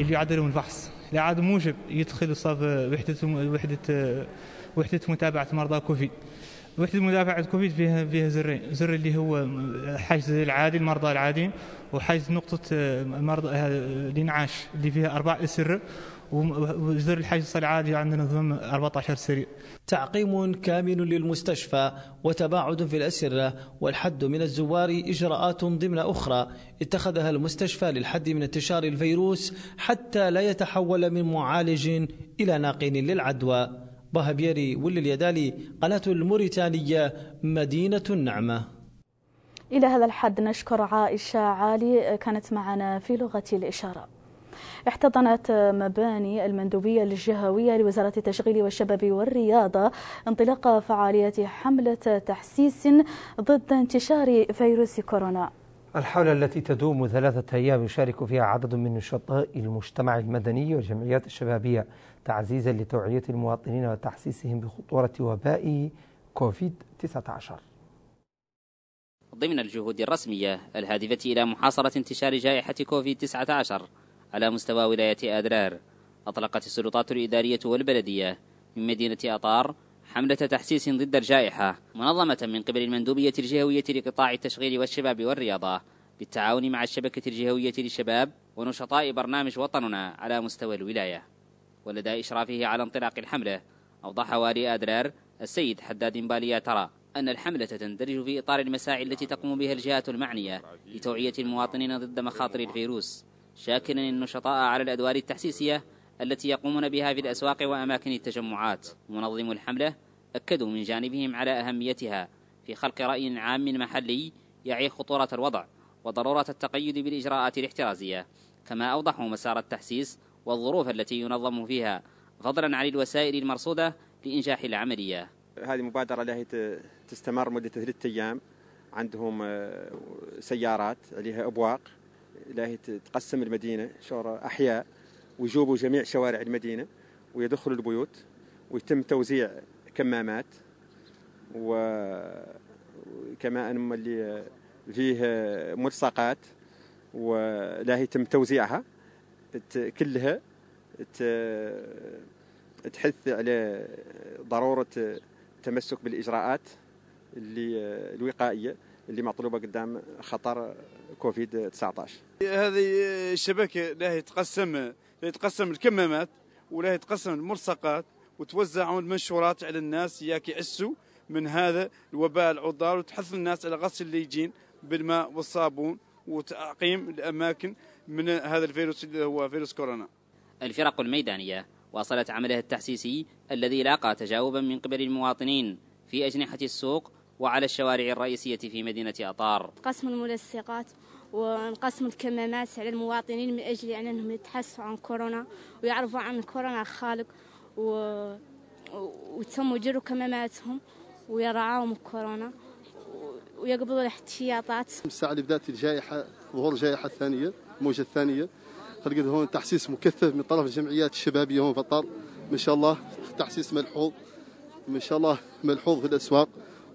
اللي يعاد لهم الفحص اللي عاد موجب يدخل صف آه، وحده وحده وحده متابعه مرضى كوفيد وحده مدافعه كوفيد فيها فيها زرين زر اللي هو حجز العادي المرضى العاديين وحجز نقطه مرضى الانعاش اللي فيها اربع اسره وزير الحج عادي عندنا ضمن 14 سرير تعقيم كامل للمستشفى وتباعد في الأسرة والحد من الزوار إجراءات ضمن أخرى اتخذها المستشفى للحد من انتشار الفيروس حتى لا يتحول من معالج إلى ناقل للعدوى بهبيري ولليدالي قناة الموريتانية مدينة النعمة إلى هذا الحد نشكر عائشة عالي كانت معنا في لغة الإشارة احتضنت مباني المندوبية الجهوية لوزارة التشغيل والشباب والرياضة انطلاق فعالية حملة تحسيس ضد انتشار فيروس كورونا الحولة التي تدوم ثلاثة أيام يشارك فيها عدد من نشطاء المجتمع المدني والجمعيات الشبابية تعزيزا لتوعية المواطنين وتحسيسهم بخطورة وباء كوفيد 19 ضمن الجهود الرسمية الهادفة إلى محاصرة انتشار جائحة كوفيد 19 على مستوى ولاية أدرار أطلقت السلطات الإدارية والبلدية من مدينة أطار حملة تحسيس ضد الجائحة منظمة من قبل المندوبية الجهوية لقطاع التشغيل والشباب والرياضة بالتعاون مع الشبكة الجهوية للشباب ونشطاء برنامج وطننا على مستوى الولاية ولدى إشرافه على انطلاق الحملة أوضح والي أدرار السيد حداد باليا ترى أن الحملة تندرج في إطار المساعي التي تقوم بها الجهات المعنية لتوعية المواطنين ضد مخاطر الفيروس شاكرا النشطاء على الأدوار التحسيسية التي يقومون بها في الأسواق وأماكن التجمعات منظم الحملة أكدوا من جانبهم على أهميتها في خلق رأي عام محلي يعي خطورة الوضع وضرورة التقيد بالإجراءات الاحترازية كما أوضحوا مسار التحسيس والظروف التي ينظم فيها فضلا عن الوسائل المرصودة لإنجاح العملية هذه مبادرة لها تستمر مدة ثلاثة أيام عندهم آه، سيارات عليها أبواق لا تقسم المدينة شورى أحياء ويجوبوا جميع شوارع المدينة ويدخلوا البيوت ويتم توزيع كمامات وكما أنما اللي فيه ملصقات ولا يتم توزيعها كلها تحث على ضرورة التمسك بالإجراءات اللي الوقائية اللي مطلوبة قدام خطر كوفيد 19 هذه الشبكه لا تقسم لا يتقسم الكمامات ولا تقسم الملصقات وتوزع المنشورات على الناس ياك يعسوا من هذا الوباء العضال وتحث الناس على غسل الليجين بالماء والصابون وتعقيم الاماكن من هذا الفيروس اللي هو فيروس كورونا. الفرق الميدانيه واصلت عملها التحسيسي الذي لاقى تجاوبا من قبل المواطنين في اجنحه السوق وعلى الشوارع الرئيسية في مدينة أطار قسم الملصقات ونقسم الكمامات على المواطنين من أجل أنهم يتحسوا عن كورونا ويعرفوا عن كورونا الخالق و... وتم يجروا كماماتهم ويرعاهم كورونا ويقبضوا الاحتياطات الساعة اللي بدأت الجائحة ظهور الجائحة الثانية الموجة الثانية خلقت هون تحسيس مكثف من طرف الجمعيات الشبابية هون في أطار إن شاء الله تحسيس ملحوظ إن شاء الله ملحوظ في الأسواق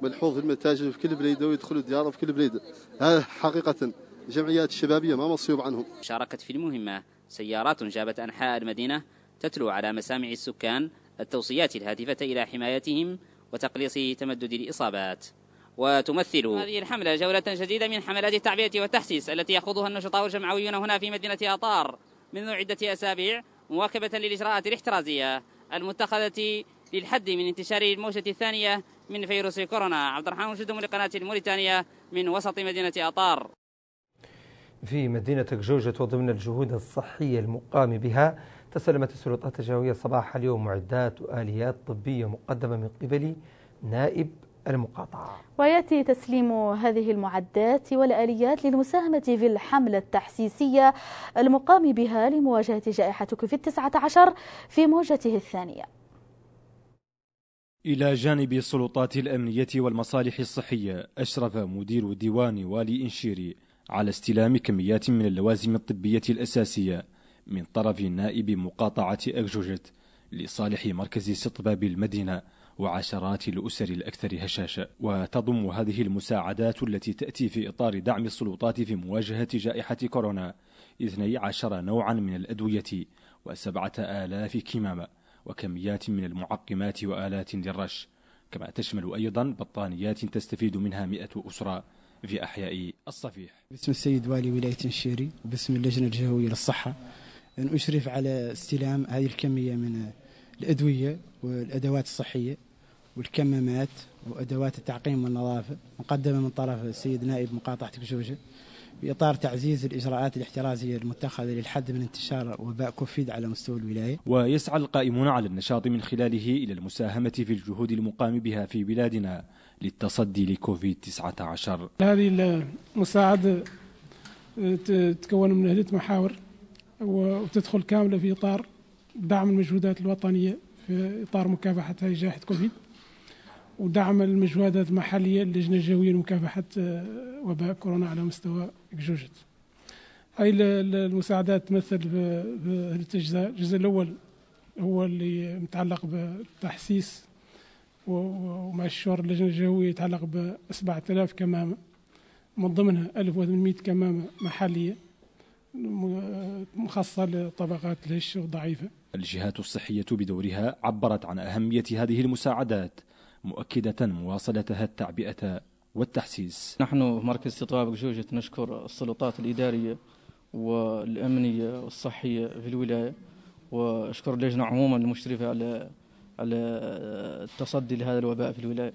ملحوظ في المتاجر في كل بلده ويدخلوا الديار في كل بلده هذا حقيقه الجمعيات الشبابيه ما مصيوب عنهم شاركت في المهمه سيارات جابت انحاء المدينه تتلو على مسامع السكان التوصيات الهادفه الى حمايتهم وتقليص تمدد الإصابات وتمثل هذه الحملة جولة جديدة من حملات التعبئة والتحسيس التي يخوضها النشطاء الجمعويون هنا في مدينة أطار منذ عدة أسابيع مواكبة للإجراءات الاحترازية المتخذة للحد من انتشار الموجة الثانية من فيروس كورونا عبد الرحمن رشدهم لقناة الموريتانية من وسط مدينة أطار في مدينة جوجة وضمن الجهود الصحية المقام بها تسلمت السلطات الجوية صباح اليوم معدات وآليات طبية مقدمة من قبل نائب المقاطعة ويأتي تسليم هذه المعدات والآليات للمساهمة في الحملة التحسيسية المقام بها لمواجهة جائحة كوفيد 19 في موجته الثانية إلى جانب السلطات الأمنية والمصالح الصحية أشرف مدير ديوان والي إنشيري على استلام كميات من اللوازم الطبية الأساسية من طرف نائب مقاطعة أكجوجت لصالح مركز استطباب المدينة وعشرات الأسر الأكثر هشاشة وتضم هذه المساعدات التي تأتي في إطار دعم السلطات في مواجهة جائحة كورونا 12 نوعا من الأدوية و و7000 كمامة وكميات من المعقمات وآلات للرش كما تشمل أيضا بطانيات تستفيد منها مئة أسرة في أحياء الصفيح باسم السيد والي ولاية الشيري وباسم اللجنة الجهوية للصحة أن أشرف على استلام هذه الكمية من الأدوية والأدوات الصحية والكمامات وأدوات التعقيم والنظافة مقدمة من طرف السيد نائب مقاطعة كشوشة في اطار تعزيز الإجراءات الاحترازية المتخذة للحد من انتشار وباء كوفيد على مستوى الولاية ويسعى القائمون على النشاط من خلاله إلى المساهمة في الجهود المقام بها في بلادنا للتصدي لكوفيد 19 هذه المساعدة آه، تتكون من عدة محاور وتدخل كاملة في إطار دعم المجهودات الوطنية في إطار مكافحة هذه جائحة كوفيد ودعم المجهودات المحليه اللجنه الجويه لمكافحه آه، وباء كورونا على مستوى جوجت هاي المساعدات تمثل بثلاث اجزاء، الجزء الاول هو اللي متعلق بالتحسيس ومع الشهور اللجنه الجويه يتعلق ب 7000 كمامه من ضمنها 1800 كمامه محليه مخصصه لطبقات الهش والضعيفه. الجهات الصحيه بدورها عبرت عن اهميه هذه المساعدات مؤكدة مواصلتها التعبئة والتحسيس نحن في مركز استطلاع بقشوجة نشكر السلطات الإدارية والأمنية والصحية في الولاية وأشكر اللجنة عموما المشرفة على على التصدي لهذا الوباء في الولاية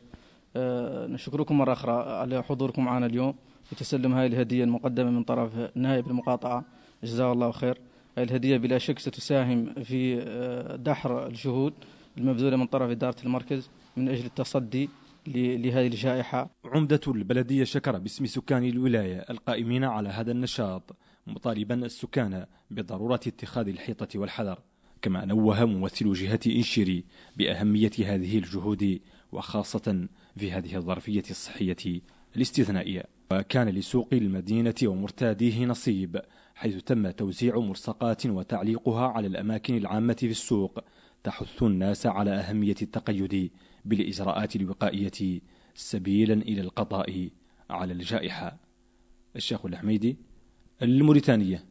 أه، نشكركم مرة أخرى على حضوركم معنا اليوم وتسلم هذه الهدية المقدمة من طرف نائب المقاطعة جزاه الله خير الهدية بلا شك ستساهم في أه، دحر الجهود المبذولة من طرف إدارة المركز من أجل التصدي لهذه الجائحة عمدة البلدية شكر باسم سكان الولاية القائمين على هذا النشاط مطالبا السكان بضرورة اتخاذ الحيطة والحذر كما نوه ممثل جهة إنشيري بأهمية هذه الجهود وخاصة في هذه الظرفية الصحية الاستثنائية وكان لسوق المدينة ومرتاديه نصيب حيث تم توزيع مرصقات وتعليقها على الأماكن العامة في السوق تحث الناس على أهمية التقيد بالإجراءات الوقائية سبيلا إلى القضاء على الجائحة الشيخ الحميدي الموريتانية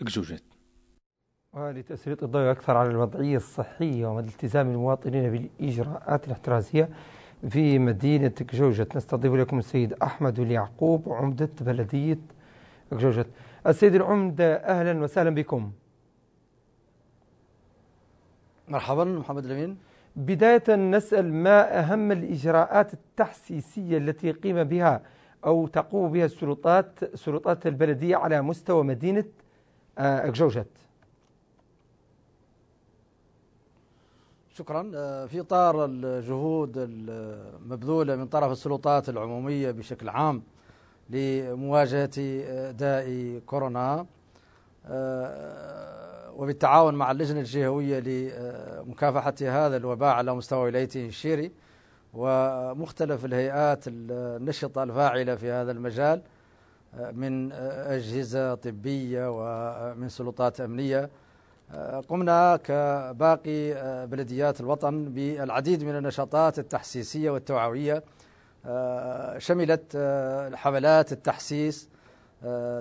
أكجوجت ولتسليط الضوء أكثر على الوضعية الصحية ومدى التزام المواطنين بالإجراءات الاحترازية في مدينة كجوجت نستضيف لكم السيد أحمد اليعقوب عمدة بلدية كجوجت السيد العمدة أهلا وسهلا بكم مرحبا محمد الأمين بداية نسأل ما أهم الإجراءات التحسيسية التي قيم بها أو تقوم بها السلطات سلطات البلدية على مستوى مدينة آه، أكجوجات شكرا آه، في إطار الجهود المبذولة من طرف السلطات العمومية بشكل عام لمواجهة آه، داء كورونا وبالتعاون مع اللجنة الجهوية لمكافحة هذا الوباء على مستوى ولاية الشيري ومختلف الهيئات النشطة الفاعلة في هذا المجال من أجهزة طبية ومن سلطات أمنية قمنا كباقي بلديات الوطن بالعديد من النشاطات التحسيسية والتوعوية شملت حملات التحسيس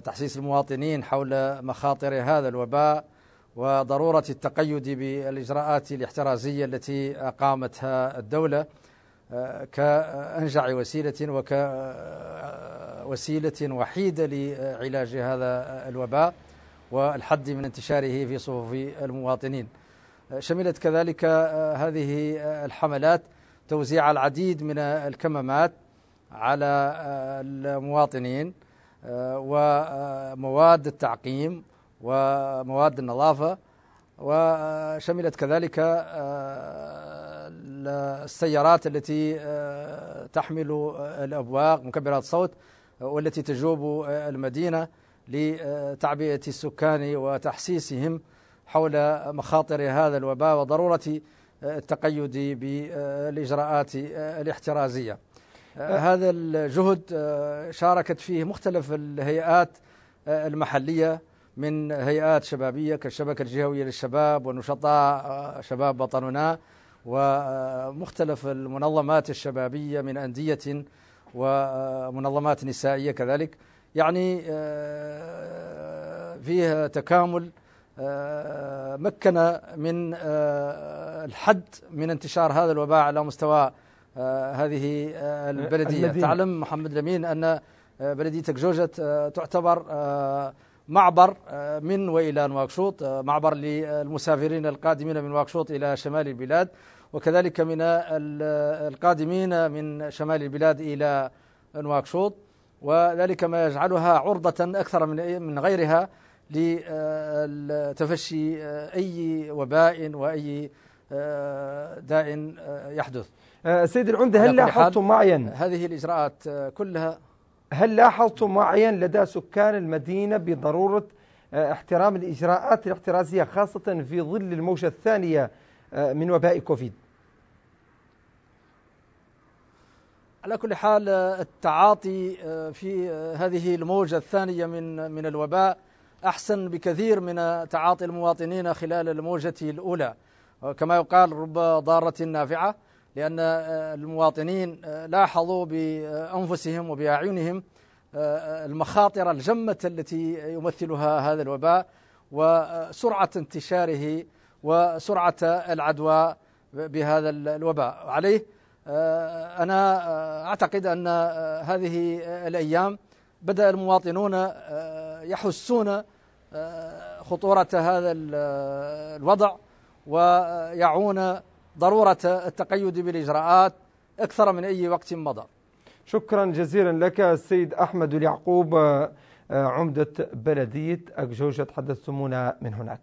تحسيس المواطنين حول مخاطر هذا الوباء وضرورة التقيد بالإجراءات الاحترازية التي أقامتها الدولة آه، كأنجع وسيلة وكوسيلة آه، آه، وحيدة لعلاج هذا الوباء والحد من انتشاره في صفوف المواطنين شملت كذلك هذه الحملات توزيع العديد من الكمامات على المواطنين ومواد التعقيم ومواد النظافة وشملت كذلك آه، السيارات التي آه، تحمل الأبواق مكبرات صوت والتي تجوب آه، المدينة لتعبئة السكان وتحسيسهم حول مخاطر هذا الوباء وضرورة التقيد بالإجراءات الاحترازية هذا الجهد شاركت فيه مختلف الهيئات المحلية من هيئات شبابية كالشبكة الجهوية للشباب ونشطاء آه، شباب بطننا ومختلف المنظمات الشبابية من أندية ومنظمات آه، نسائية كذلك يعني آه، فيه تكامل مكن من الحد من انتشار هذا الوباء على مستوى هذه البلدية تعلم محمد لمين أن بلديتك جوجت تعتبر معبر آه، من وإلى نواكشوط آه، معبر للمسافرين القادمين من نواكشوط إلى شمال البلاد وكذلك من القادمين من شمال البلاد إلى نواكشوط وذلك ما يجعلها عرضة أكثر من من غيرها آه، لتفشي أي وباء وأي داء يحدث سيد العمدة هل لاحظتم معيا هذه الإجراءات كلها هل لاحظتم وعيا لدى سكان المدينة بضرورة آه، احترام الإجراءات الاحترازية خاصة في ظل الموجة الثانية آه، من وباء كوفيد على كل حال آه، التعاطي في هذه الموجة الثانية من من الوباء أحسن بكثير من تعاطي المواطنين خلال الموجة الأولى كما يقال رب ضارة نافعة لأن آه، المواطنين آه، لاحظوا بأنفسهم وبأعينهم آه، المخاطر الجمة التي يمثلها هذا الوباء وسرعة انتشاره وسرعة العدوى بهذا الوباء عليه أنا أعتقد أن هذه الأيام بدأ المواطنون يحسون خطورة هذا الوضع ويعون ضرورة التقيد بالإجراءات أكثر من أي وقت مضى شكرا جزيلا لك السيد أحمد اليعقوب آه، آه، عمدة بلدية أكجوجة تحدثتمونا من هناك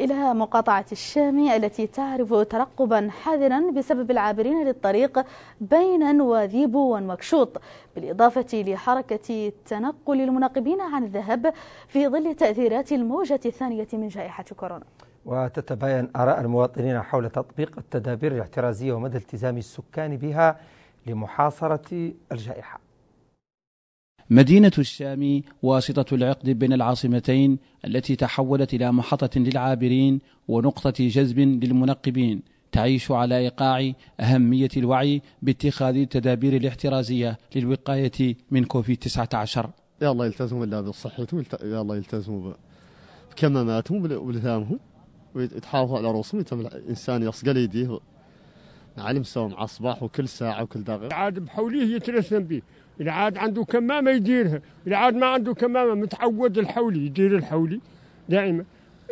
إلى مقاطعة الشام التي تعرف ترقبا حذرا بسبب العابرين للطريق بين وذيب ومكشوط بالإضافة لحركة تنقل المناقبين عن الذهب في ظل تأثيرات الموجة الثانية من جائحة كورونا وتتباين آراء المواطنين حول تطبيق التدابير الاحترازية ومدى التزام السكان بها لمحاصرة الجائحة مدينة الشام واسطة العقد بين العاصمتين التي تحولت إلى محطة للعابرين ونقطة جذب للمنقبين تعيش على إيقاع أهمية الوعي باتخاذ التدابير الاحترازية للوقاية من كوفيد 19 يا الله يلتزموا بالله بالصحة يا الله يلتزموا بكماماتهم ولثامهم ويتحاوطوا على رؤوسهم يتم الانسان يصقل يديه على المساوم مع الصباح وكل ساعه وكل دقيقه عاد بحوليه يترسم به العاد عنده كمامه يديرها العاد ما عنده كمامه متعود الحولي يدير الحولي دائما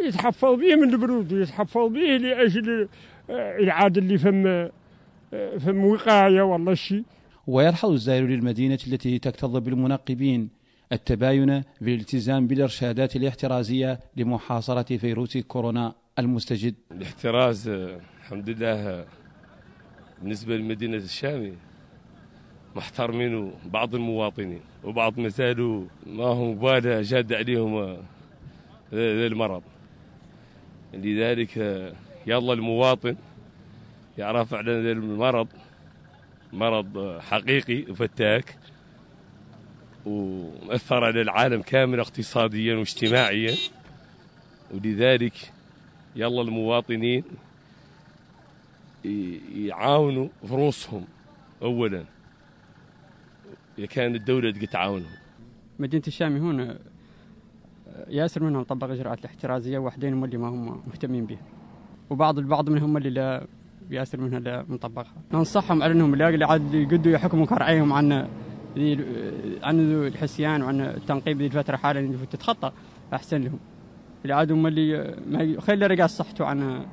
يتحفظ به من البرود ويتحفظ به لاجل آه، العاد اللي فم آه، فم وقايه والله شيء ويرحل الزائر للمدينه التي تكتظ بالمنقبين التباين بالالتزام بالارشادات الاحترازيه لمحاصره فيروس كورونا المستجد الاحتراز الحمد لله بالنسبة لمدينة الشامي محترمين بعض المواطنين وبعض مثاله ما هم بالا جاد عليهم آه، المرض لذلك آه، يلا المواطن يعرف على المرض مرض آه، حقيقي وفتاك ومؤثر على العالم كامل اقتصاديا واجتماعيا ولذلك يلا المواطنين يعاونوا فروسهم اولا اذا كان الدوله تقدر تعاونهم مدينه الشام هنا ياسر منهم طبق اجراءات الاحترازيه وحدين هم اللي ما هم مهتمين بها وبعض البعض منهم اللي لا ياسر منها لا مطبقها ننصحهم على انهم لا عاد يقدوا يحكموا كرعيهم عن عن الحسيان وعن التنقيب ذي الفتره حاليا تتخطى احسن لهم العاد هم اللي ما خلي رجع صحته عن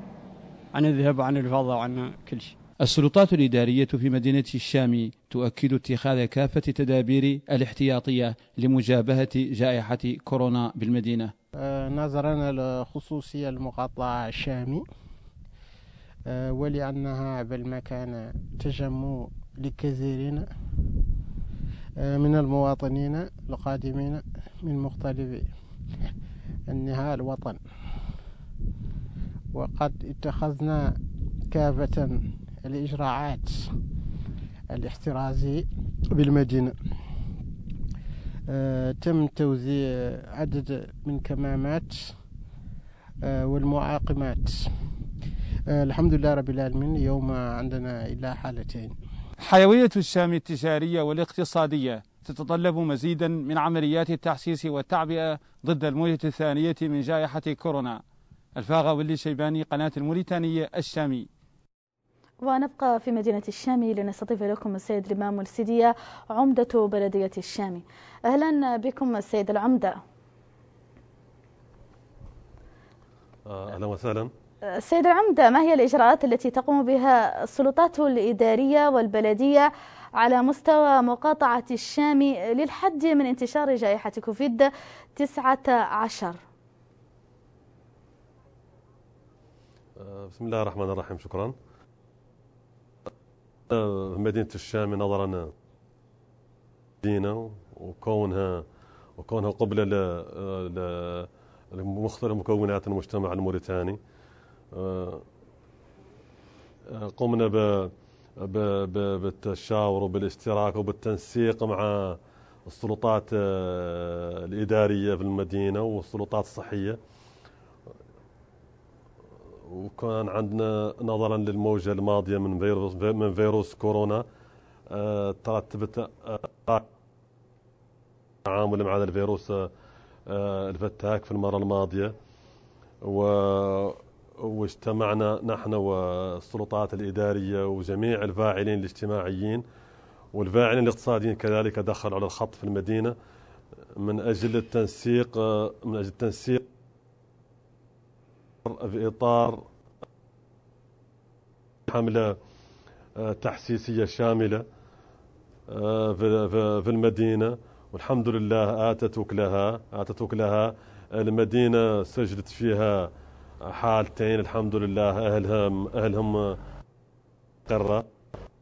عن الذهب وعن الفضة وعن كل شيء السلطات الإدارية في مدينة الشام تؤكد اتخاذ كافة التدابير الاحتياطية لمجابهة جائحة كورونا بالمدينة آه، نظرا لخصوصية المقاطعة الشامي آه، ولأنها بالمكان تجمع لكثيرين آه، من المواطنين القادمين من مختلف أنها الوطن وقد اتخذنا كافة الإجراءات الاحترازي بالمدينة آه، تم توزيع عدد من كمامات آه، والمعاقمات آه، الحمد لله رب العالمين اليوم عندنا إلا حالتين حيوية الشام التجارية والاقتصادية تتطلب مزيدا من عمليات التحسيس والتعبئة ضد الموجة الثانية من جائحة كورونا الفاغا ولي شيباني قناة الموريتانية الشامي ونبقى في مدينة الشامي لنستضيف لكم السيد الإمام السيدية عمدة بلدية الشامي أهلا بكم السيد العمدة آه، أهلا وسهلا السيد العمدة ما هي الإجراءات التي تقوم بها السلطات الإدارية والبلدية على مستوى مقاطعة الشام للحد من انتشار جائحة كوفيد 19 آه، بسم الله الرحمن الرحيم شكرا آه، مدينة الشام نظرا مدينة وكونها وكونها قبلة لمختلف مكونات المجتمع الموريتاني آه، قمنا ب بالتشاور وبالاشتراك وبالتنسيق مع السلطات آه، الإدارية في المدينة والسلطات الصحية وكان عندنا نظرا للموجة الماضية من فيروس من فيروس كورونا آه، ترتبت التعامل آه، مع هذا الفيروس الفتاك في المرة الماضية و واجتمعنا نحن والسلطات الإدارية وجميع الفاعلين الاجتماعيين والفاعلين الاقتصاديين كذلك دخلوا على الخط في المدينة من أجل التنسيق من أجل التنسيق في إطار حملة آه، تحسيسية شاملة آه، في المدينة والحمد لله آتت وكلها آتت وكلها المدينة سجلت فيها حالتين الحمد لله أهلهم أهلهم قرة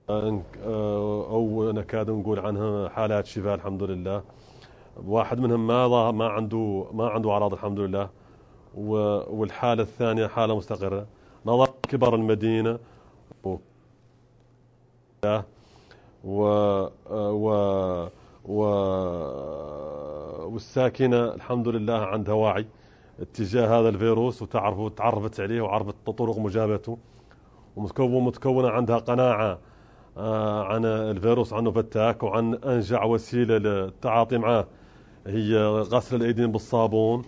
أو نكاد نقول عنها حالات شفاء الحمد لله واحد منهم ما ما عنده ما عنده أعراض الحمد لله والحالة الثانية حالة مستقرة نظر كبر المدينة و و و والساكنة الحمد لله عندها وعي اتجاه هذا الفيروس وتعرفوا تعرفت عليه وعرفت طرق مجابته ومتكون متكونة عندها قناعة آه، عن الفيروس عنه فتاك وعن أنجع وسيلة للتعاطي معه هي غسل الأيدين بالصابون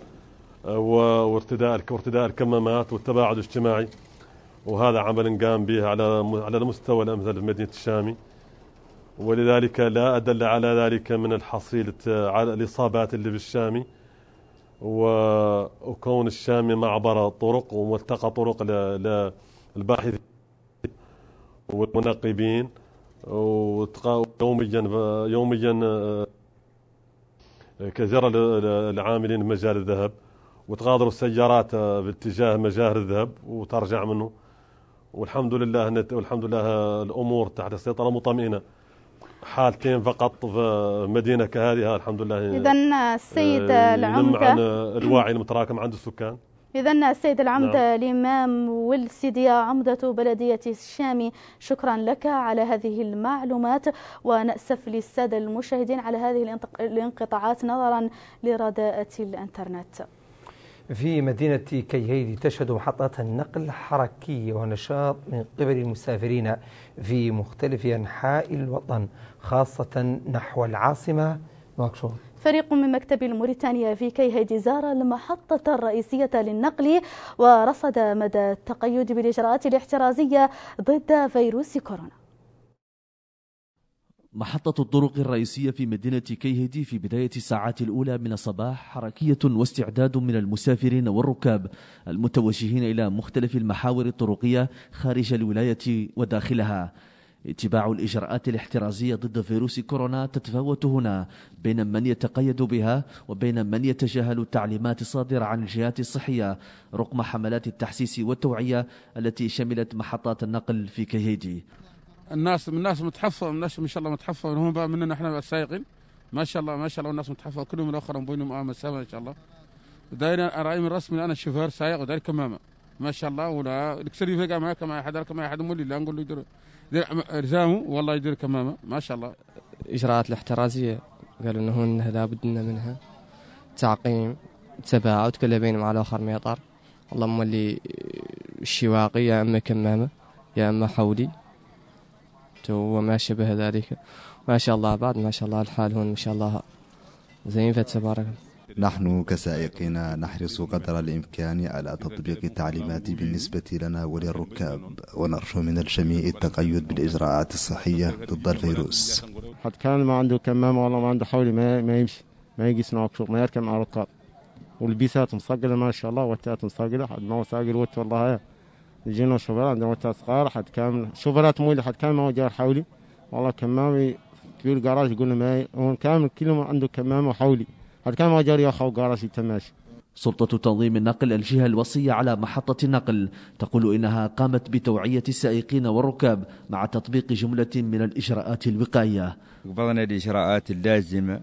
آه، وارتداء وارتداء الكمامات والتباعد الاجتماعي وهذا عمل قام به على على المستوى الامثل في مدينه الشامي ولذلك لا ادل على ذلك من الحصيله آه، على الاصابات اللي الشامي وكون الشام معبر طرق وملتقى طرق للباحثين والمنقبين ويوميا يوميا آه، كثير العاملين بمجال الذهب وتغادر السيارات آه، باتجاه مجاهر الذهب وترجع منه والحمد لله والحمد لله الامور تحت السيطره مطمئنه حالتين فقط في مدينه كهذه الحمد لله اذا السيد آه، العمده عن الوعي المتراكم عند السكان إذا السيد العمدة نعم. الإمام والسيدية عمدة بلدية الشام شكرا لك على هذه المعلومات ونأسف للسادة المشاهدين على هذه الانقطاعات نظرا لرداءة الإنترنت في مدينة كيهيدي تشهد محطات النقل حركية ونشاط من قبل المسافرين في مختلف أنحاء الوطن خاصة نحو العاصمة نواكشوط فريق من مكتب الموريتانيا في كيهيدي زار المحطة الرئيسية للنقل ورصد مدى التقيد بالإجراءات الاحترازية ضد فيروس كورونا محطة الطرق الرئيسية في مدينة كيهدي في بداية الساعات الأولى من الصباح حركية واستعداد من المسافرين والركاب المتوجهين إلى مختلف المحاور الطرقية خارج الولاية وداخلها اتباع الإجراءات الاحترازية ضد فيروس كورونا تتفاوت هنا بين من يتقيد بها وبين من يتجاهل التعليمات الصادرة عن الجهات الصحية رغم حملات التحسيس والتوعية التي شملت محطات النقل في كيهيدي. الناس الناس متحفظة الناس ما شاء الله متحفظة هم مننا احنا السائقين ما شاء الله ما شاء الله الناس متحفظة كلهم الاخر بينهم امام آه، السماء ان شاء الله راي رأيي الرسمي انا شوفير سايق وداير كمامة ما شاء الله ولا الكسر يفقع معك مع احد مع احد مولي لا نقول له الزامه والله يدير كمامه ما شاء الله اجراءات الاحترازيه قالوا انه انها لابد لنا منها تعقيم تباعد كل بين مع الاخر ما يطر اللهم اللي الشواقي يا اما كمامه يا اما حولي وما شبه ذلك ما شاء الله بعد ما شاء الله الحال هون ما شاء الله زين فتبارك الله نحن كسائقين نحرص قدر الإمكان على تطبيق التعليمات بالنسبة لنا وللركاب ونرجو من الجميع التقيد بالإجراءات الصحية ضد الفيروس حد كان ما عنده كمامة والله ما عنده حولي ما, ما يمشي ما يجلس معك ما يركب مع الركاب والبيسات مصقلة ما شاء الله وتات مصقلة حد ما هو ساجل وت والله جينا شوفرات عندنا وتات صغار حد كامل شوفرات مولي حد كان ما هو جار حولي والله كمامي في الجراج قلنا ما هون كامل كلهم ما عنده كمامة حولي كان ما يا أخو قارسي تماشي سلطة تنظيم النقل الجهة الوصية على محطة النقل تقول إنها قامت بتوعية السائقين والركاب مع تطبيق جملة من الإجراءات الوقائية قبضنا الإجراءات اللازمة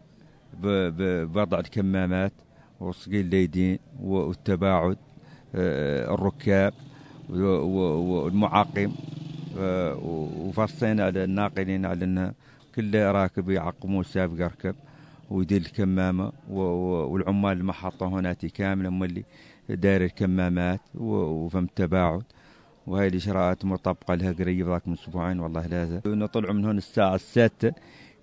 بوضع الكمامات وصقيل اليدين والتباعد آه، الركاب والمعاقم آه، وفصينا على الناقلين على أن كل راكب يعقمون سابق يركب ويدير الكمامه والعمال المحطه هنا كامله هم اللي داير الكمامات وفم التباعد وهي الاجراءات مرتبقة لها قريب ذاك من أسبوعين والله ثلاثه نطلع من هون الساعة السادسة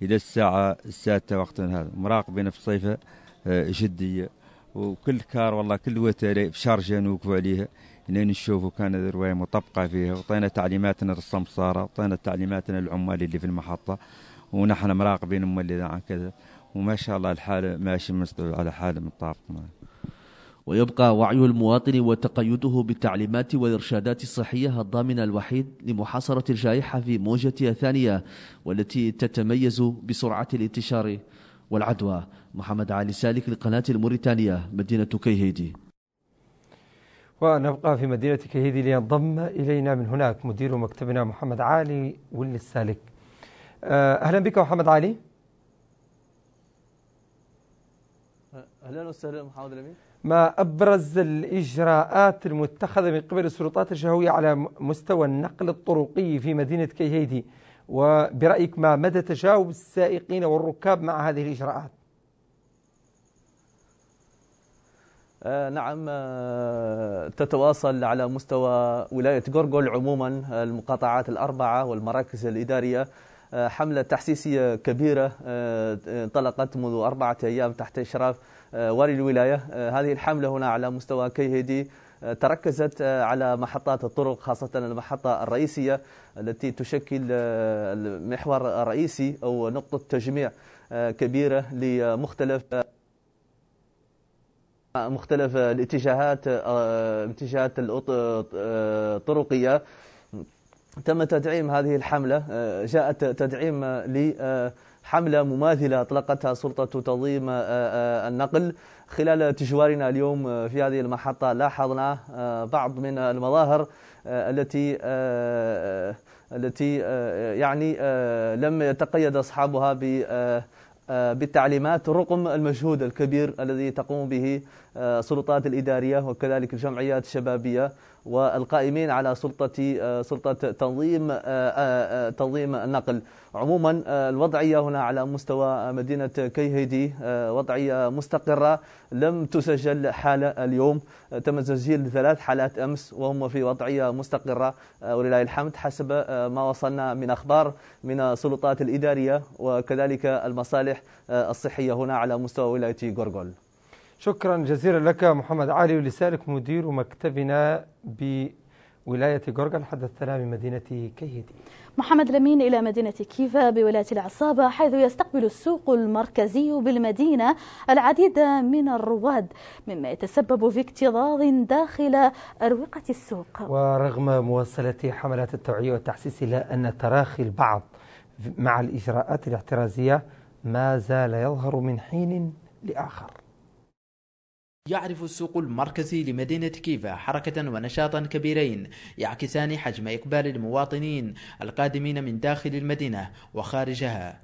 إلى الساعة السادسة وقت هذا مراقبين في صيفة آه، جدية وكل كار والله كل وتر في شارجة نوقفوا عليها لين نشوفوا كان رواية مطبقة فيها وطينا تعليماتنا للسمسارة وطينا تعليماتنا للعمال اللي في المحطة ونحن مراقبين هم اللي كذا وما شاء الله الحال ماشي على حال متطابق ويبقى وعي المواطن وتقيده بالتعليمات والإرشادات الصحية الضامن الوحيد لمحاصرة الجائحة في موجتها الثانية والتي تتميز بسرعة الانتشار والعدوى محمد علي سالك لقناة الموريتانية مدينة كيهيدي ونبقى في مدينة كيهيدي لينضم إلينا من هناك مدير مكتبنا محمد علي ولي السالك آه، أهلا بك محمد علي اهلا وسهلا محمد الامين ما ابرز الاجراءات المتخذه من قبل السلطات الشهويه على مستوى النقل الطرقي في مدينه كيهيدي وبرايك ما مدى تجاوب السائقين والركاب مع هذه الاجراءات؟ آه، نعم آه، تتواصل على مستوى ولاية غورغول عموما آه، المقاطعات الأربعة والمراكز الإدارية حملة تحسيسية كبيرة انطلقت منذ أربعة أيام تحت إشراف آه، وللولاية آه، هذه الحملة هنا على مستوى كيهدي آه، تركزت على محطات الطرق خاصة المحطة الرئيسية التي تشكل المحور الرئيسي أو نقطة تجميع كبيرة لمختلف مختلف الاتجاهات اتجاهات الطرقية تم تدعيم هذه الحملة جاءت تدعيم ل حملة مماثلة أطلقتها سلطة تنظيم آه، آه، النقل خلال تجوارنا اليوم آه، في هذه المحطة لاحظنا بعض من المظاهر التي التي يعني لم يتقيد أصحابها ب بالتعليمات رقم المجهود الكبير الذي تقوم به السلطات الإدارية وكذلك الجمعيات الشبابية والقائمين على سلطة آه، سلطة تنظيم آه، آه، تنظيم النقل عموما الوضعية هنا على مستوى مدينة كيهيدي وضعية مستقرة لم تسجل حالة اليوم تم تسجيل ثلاث حالات أمس وهم في وضعية مستقرة ولله الحمد حسب ما وصلنا من أخبار من السلطات الإدارية وكذلك المصالح الصحية هنا على مستوى ولاية غورغول شكرا جزيلا لك محمد علي ولسالك مدير مكتبنا بولاية جورجل حدثنا بمدينة مدينة كيهدي محمد لمين إلى مدينة كيفا بولاية العصابة حيث يستقبل السوق المركزي بالمدينة العديد من الرواد مما يتسبب في اكتظاظ داخل أروقة السوق ورغم مواصلة حملات التوعية والتحسيس إلا أن تراخي البعض مع الإجراءات الاحترازية ما زال يظهر من حين لآخر يعرف السوق المركزي لمدينة كيفا حركة ونشاطا كبيرين يعكسان حجم إقبال المواطنين القادمين من داخل المدينة وخارجها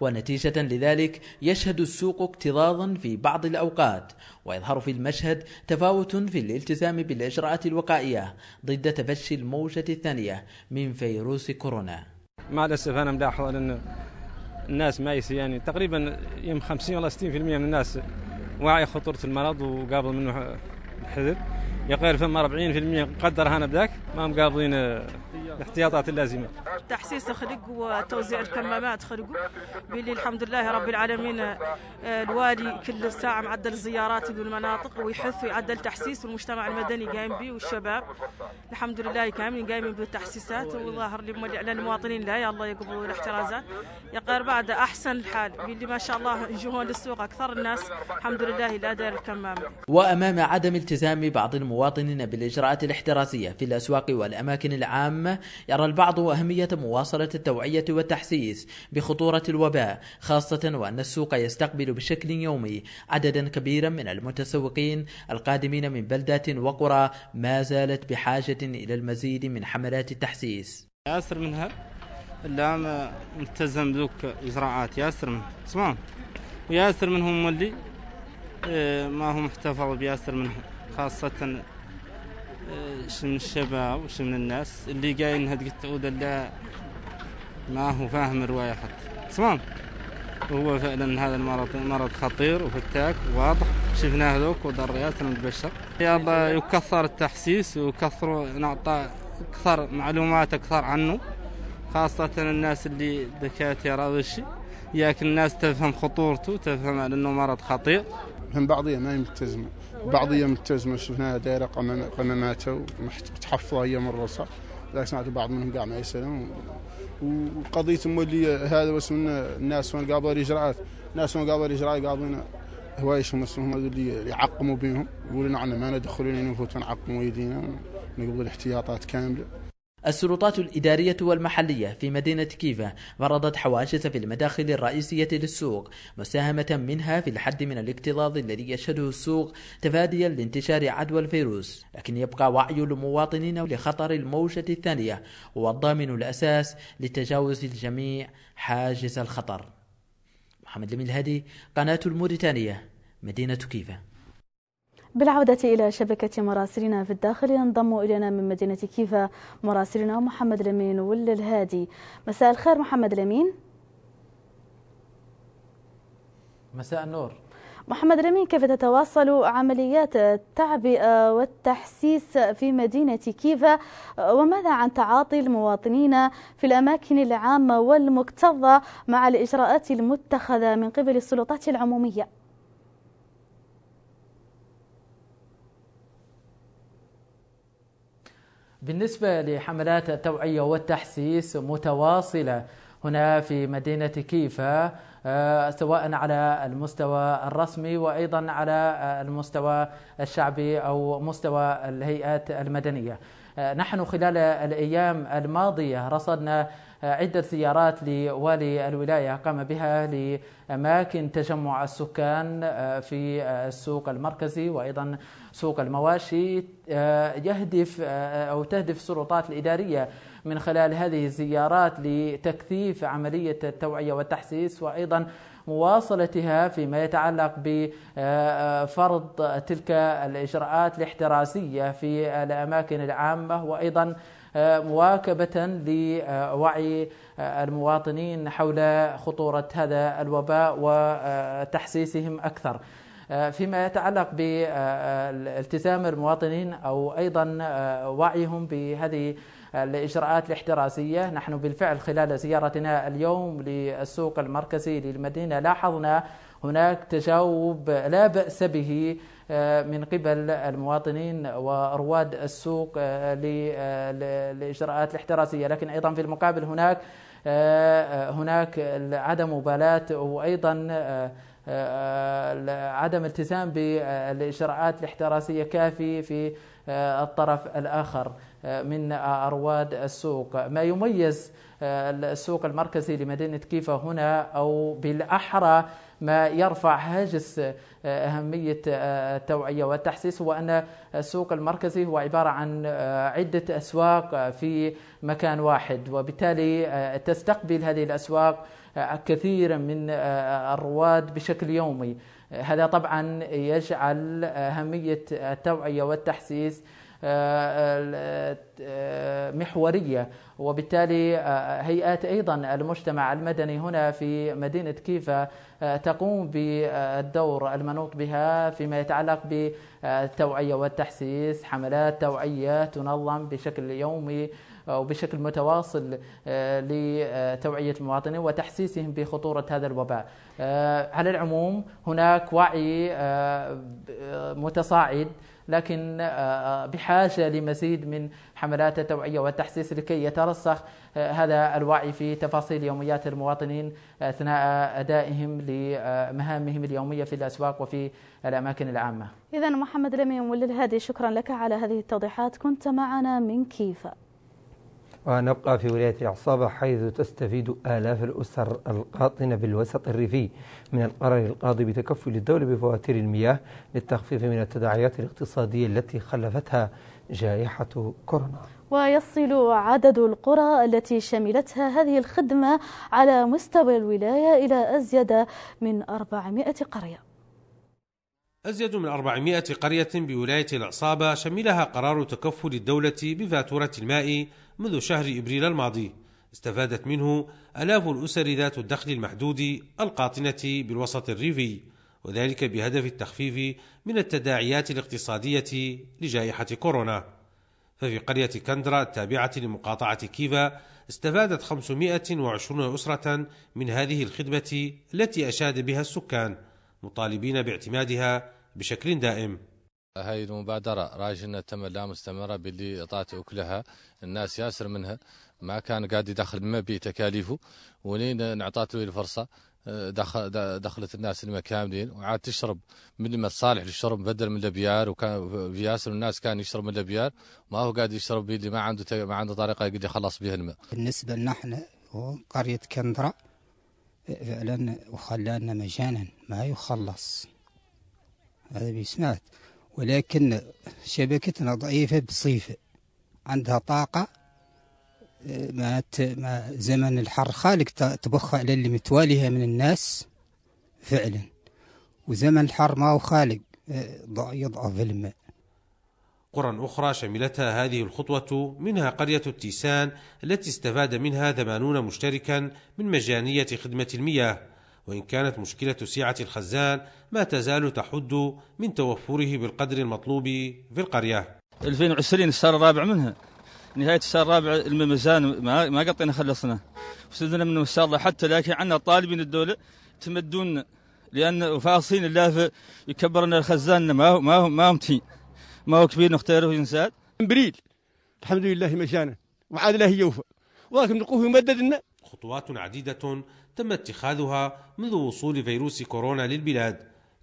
ونتيجة لذلك يشهد السوق اكتظاظا في بعض الأوقات ويظهر في المشهد تفاوت في الالتزام بالإجراءات الوقائية ضد تفشي الموجة الثانية من فيروس كورونا مع الأسف أنا ملاحظ أن الناس ما يعني تقريبا يم 50 ولا 60% من الناس واعي خطورة المرض وقابل منه الحذر يقال فما 40% قدرها انا بذاك ما مقابلين الاحتياطات اللازمه التحسيس خلق وتوزيع الكمامات خلقوا باللي الحمد لله رب العالمين آه، الوالي كل ساعه معدل الزيارات للمناطق ويحث ويعدل تحسيس والمجتمع المدني قايم به والشباب الحمد لله كاملين قايمين بالتحسيسات وظاهر اللي المواطنين لا يا الله يقبلوا الاحترازات غير بعد احسن الحال باللي ما شاء الله يجون للسوق اكثر الناس الحمد لله لا دار الكمامه وامام عدم التزام بعض المواطنين بالاجراءات الاحترازيه في الاسواق والاماكن العامه يرى البعض أهمية مواصلة التوعية والتحسيس بخطورة الوباء خاصة وأن السوق يستقبل بشكل يومي عددا كبيرا من المتسوقين القادمين من بلدات وقرى ما زالت بحاجة إلى المزيد من حملات التحسيس ياسر منها لا ملتزم بذوك إجراءات ياسر منها تمام وياسر منهم اللي إيه، ما هم محتفظ بياسر منهم خاصة شمن الشباب وشمن الناس اللي جايين هذيك التعود لا ما هو فاهم الرواية حتى تمام هو فعلا هذا المرض مرض خطير وفتاك واضح شفناه ذوك وضريات المبشر يلا يكثر التحسيس ويكثروا نعطى اكثر معلومات اكثر عنه خاصة الناس اللي دكاترة وشي ياك الناس تفهم خطورته تفهم انه مرض خطير من بعضهم ما يلتزموا بعض ايام التزمه شفناها دايره قمم قمماتها ومتحفظه هي من الرصاص لذلك سمعت بعض منهم قاع ما يسلم وقضيه مولي هذا واسمنا الناس وين قابلوا الاجراءات الناس وين قابلوا الاجراءات قابلين هوايشهم اسمهم اللي يعقموا بهم يقولوا نعم ما ندخلوا يعني نفوتوا نعقموا ايدينا نقبضوا الاحتياطات كامله السلطات الإدارية والمحلية في مدينة كيفا فرضت حواجز في المداخل الرئيسية للسوق مساهمة منها في الحد من الاكتظاظ الذي يشهده السوق تفاديا لانتشار عدوى الفيروس لكن يبقى وعي المواطنين لخطر الموجة الثانية هو الضامن الأساس لتجاوز الجميع حاجز الخطر محمد لمين الهادي قناة الموريتانية مدينة كيفا بالعودة إلى شبكة مراسلنا في الداخل ينضم إلينا من مدينة كيفا مراسلنا محمد الأمين والهادي مساء الخير محمد الأمين مساء النور محمد الأمين كيف تتواصل عمليات التعبئة والتحسيس في مدينة كيفا وماذا عن تعاطي المواطنين في الأماكن العامة والمكتظة مع الإجراءات المتخذة من قبل السلطات العمومية؟ بالنسبة لحملات التوعية والتحسيس متواصلة هنا في مدينة كيفا آه، سواء على المستوى الرسمي وأيضا على آه، المستوى الشعبي أو مستوى الهيئات المدنية آه، نحن خلال الأيام الماضية رصدنا عدة زيارات لوالي الولاية قام بها لأماكن تجمع السكان في السوق المركزي وأيضا سوق المواشي آه، يهدف آه، آه، أو تهدف السلطات الإدارية من خلال هذه الزيارات لتكثيف عملية التوعية والتحسيس وأيضا مواصلتها فيما يتعلق بفرض تلك الإجراءات الاحترازية في الأماكن العامة وأيضا مواكبة لوعي المواطنين حول خطورة هذا الوباء وتحسيسهم أكثر آه، فيما يتعلق بالتزام المواطنين او ايضا آه، وعيهم بهذه الإجراءات الاحترازية نحن بالفعل خلال زيارتنا اليوم للسوق المركزي للمدينة لاحظنا هناك تجاوب لا بأس به آه، من قبل المواطنين ورواد السوق للإجراءات الاحترازية لكن أيضا في المقابل هناك هناك عدم مبالاة وأيضا آه، آه، عدم التزام بالإجراءات الاحترازية كافي في آه، الطرف الآخر من أرواد السوق ما يميز السوق المركزي لمدينة كيفا هنا أو بالأحرى ما يرفع هاجس آه، أهمية آه، التوعية والتحسيس هو أن السوق المركزي هو عبارة عن آه، عدة أسواق في مكان واحد وبالتالي تستقبل هذه الأسواق كثيرا من الرواد بشكل يومي هذا طبعا يجعل أهمية التوعية والتحسيس آه، آه، آه، محورية وبالتالي هيئات أيضا المجتمع المدني هنا في مدينة كيفا تقوم بالدور المنوط بها فيما يتعلق بالتوعية والتحسيس حملات توعية تنظم بشكل يومي وبشكل متواصل لتوعية المواطنين وتحسيسهم بخطورة هذا الوباء على العموم هناك وعي متصاعد لكن آه، آه، بحاجة لمزيد من حملات التوعية والتحسيس لكي يترسخ آه، هذا الوعي في تفاصيل يوميات المواطنين أثناء أدائهم لمهامهم اليومية في الأسواق وفي الأماكن العامة إذا محمد لميم وللهادي شكرا لك على هذه التوضيحات كنت معنا من كيفا ونبقى في ولاية العصابة حيث تستفيد آلاف الأسر القاطنة بالوسط الريفي من القرار القاضي بتكفل الدولة بفواتير المياه للتخفيف من التداعيات الاقتصادية التي خلفتها جائحة كورونا ويصل عدد القرى التي شملتها هذه الخدمة على مستوى الولاية إلى أزيد من 400 قرية أزيد من 400 قرية بولاية العصابة شملها قرار تكفل الدولة بفاتورة الماء منذ شهر إبريل الماضي استفادت منه آلاف الأسر ذات الدخل المحدود القاطنة بالوسط الريفي وذلك بهدف التخفيف من التداعيات الاقتصادية لجائحة كورونا ففي قرية كندرا التابعة لمقاطعة كيفا استفادت 520 أسرة من هذه الخدمة التي أشاد بها السكان مطالبين باعتمادها بشكل دائم هذه المبادرة راجل تم لا مستمرة باللي أعطت أكلها الناس ياسر منها ما كان قاعد يدخل ما بي تكاليفه ولين نعطاته له الفرصة دخل دخلت الناس الماء كاملين وعاد تشرب من الماء الصالح للشرب بدل من الابيار وكان في ياسر الناس كان يشرب من الابيار ما هو قاعد يشرب اللي ما عنده ما عنده طريقه يقدر يخلص بها الماء. بالنسبه لنا احنا قريه كندره فعلا وخلانا مجانا ما يخلص هذا اللي سمعت ولكن شبكتنا ضعيفة بصيفة عندها طاقة آه، ما زمن الحر خالق تبخ على اللي متواليها من الناس فعلا وزمن الحر ما هو خالق آه، يضعف الماء قرى أخرى شملتها هذه الخطوة منها قرية التيسان التي استفاد منها ثمانون مشتركا من مجانية خدمة المياه وإن كانت مشكلة سعة الخزان ما تزال تحد من توفره بالقدر المطلوب في القرية 2020 الشهر الرابع منها نهاية الشهر الرابع الميزان ما ما قطينا خلصنا وسدنا منه إن شاء الله حتى لكن عندنا طالبين الدولة تمدون لأن فاصين الله يكبرنا الخزان ما هو ما هو ما هم تي ما هو كبير نختاره إنسان بريد الحمد لله مشانا وعاد له يوفى ولكن نقوه يمدد لنا خطوات عديدة تم اتخاذها منذ وصول فيروس كورونا للبلاد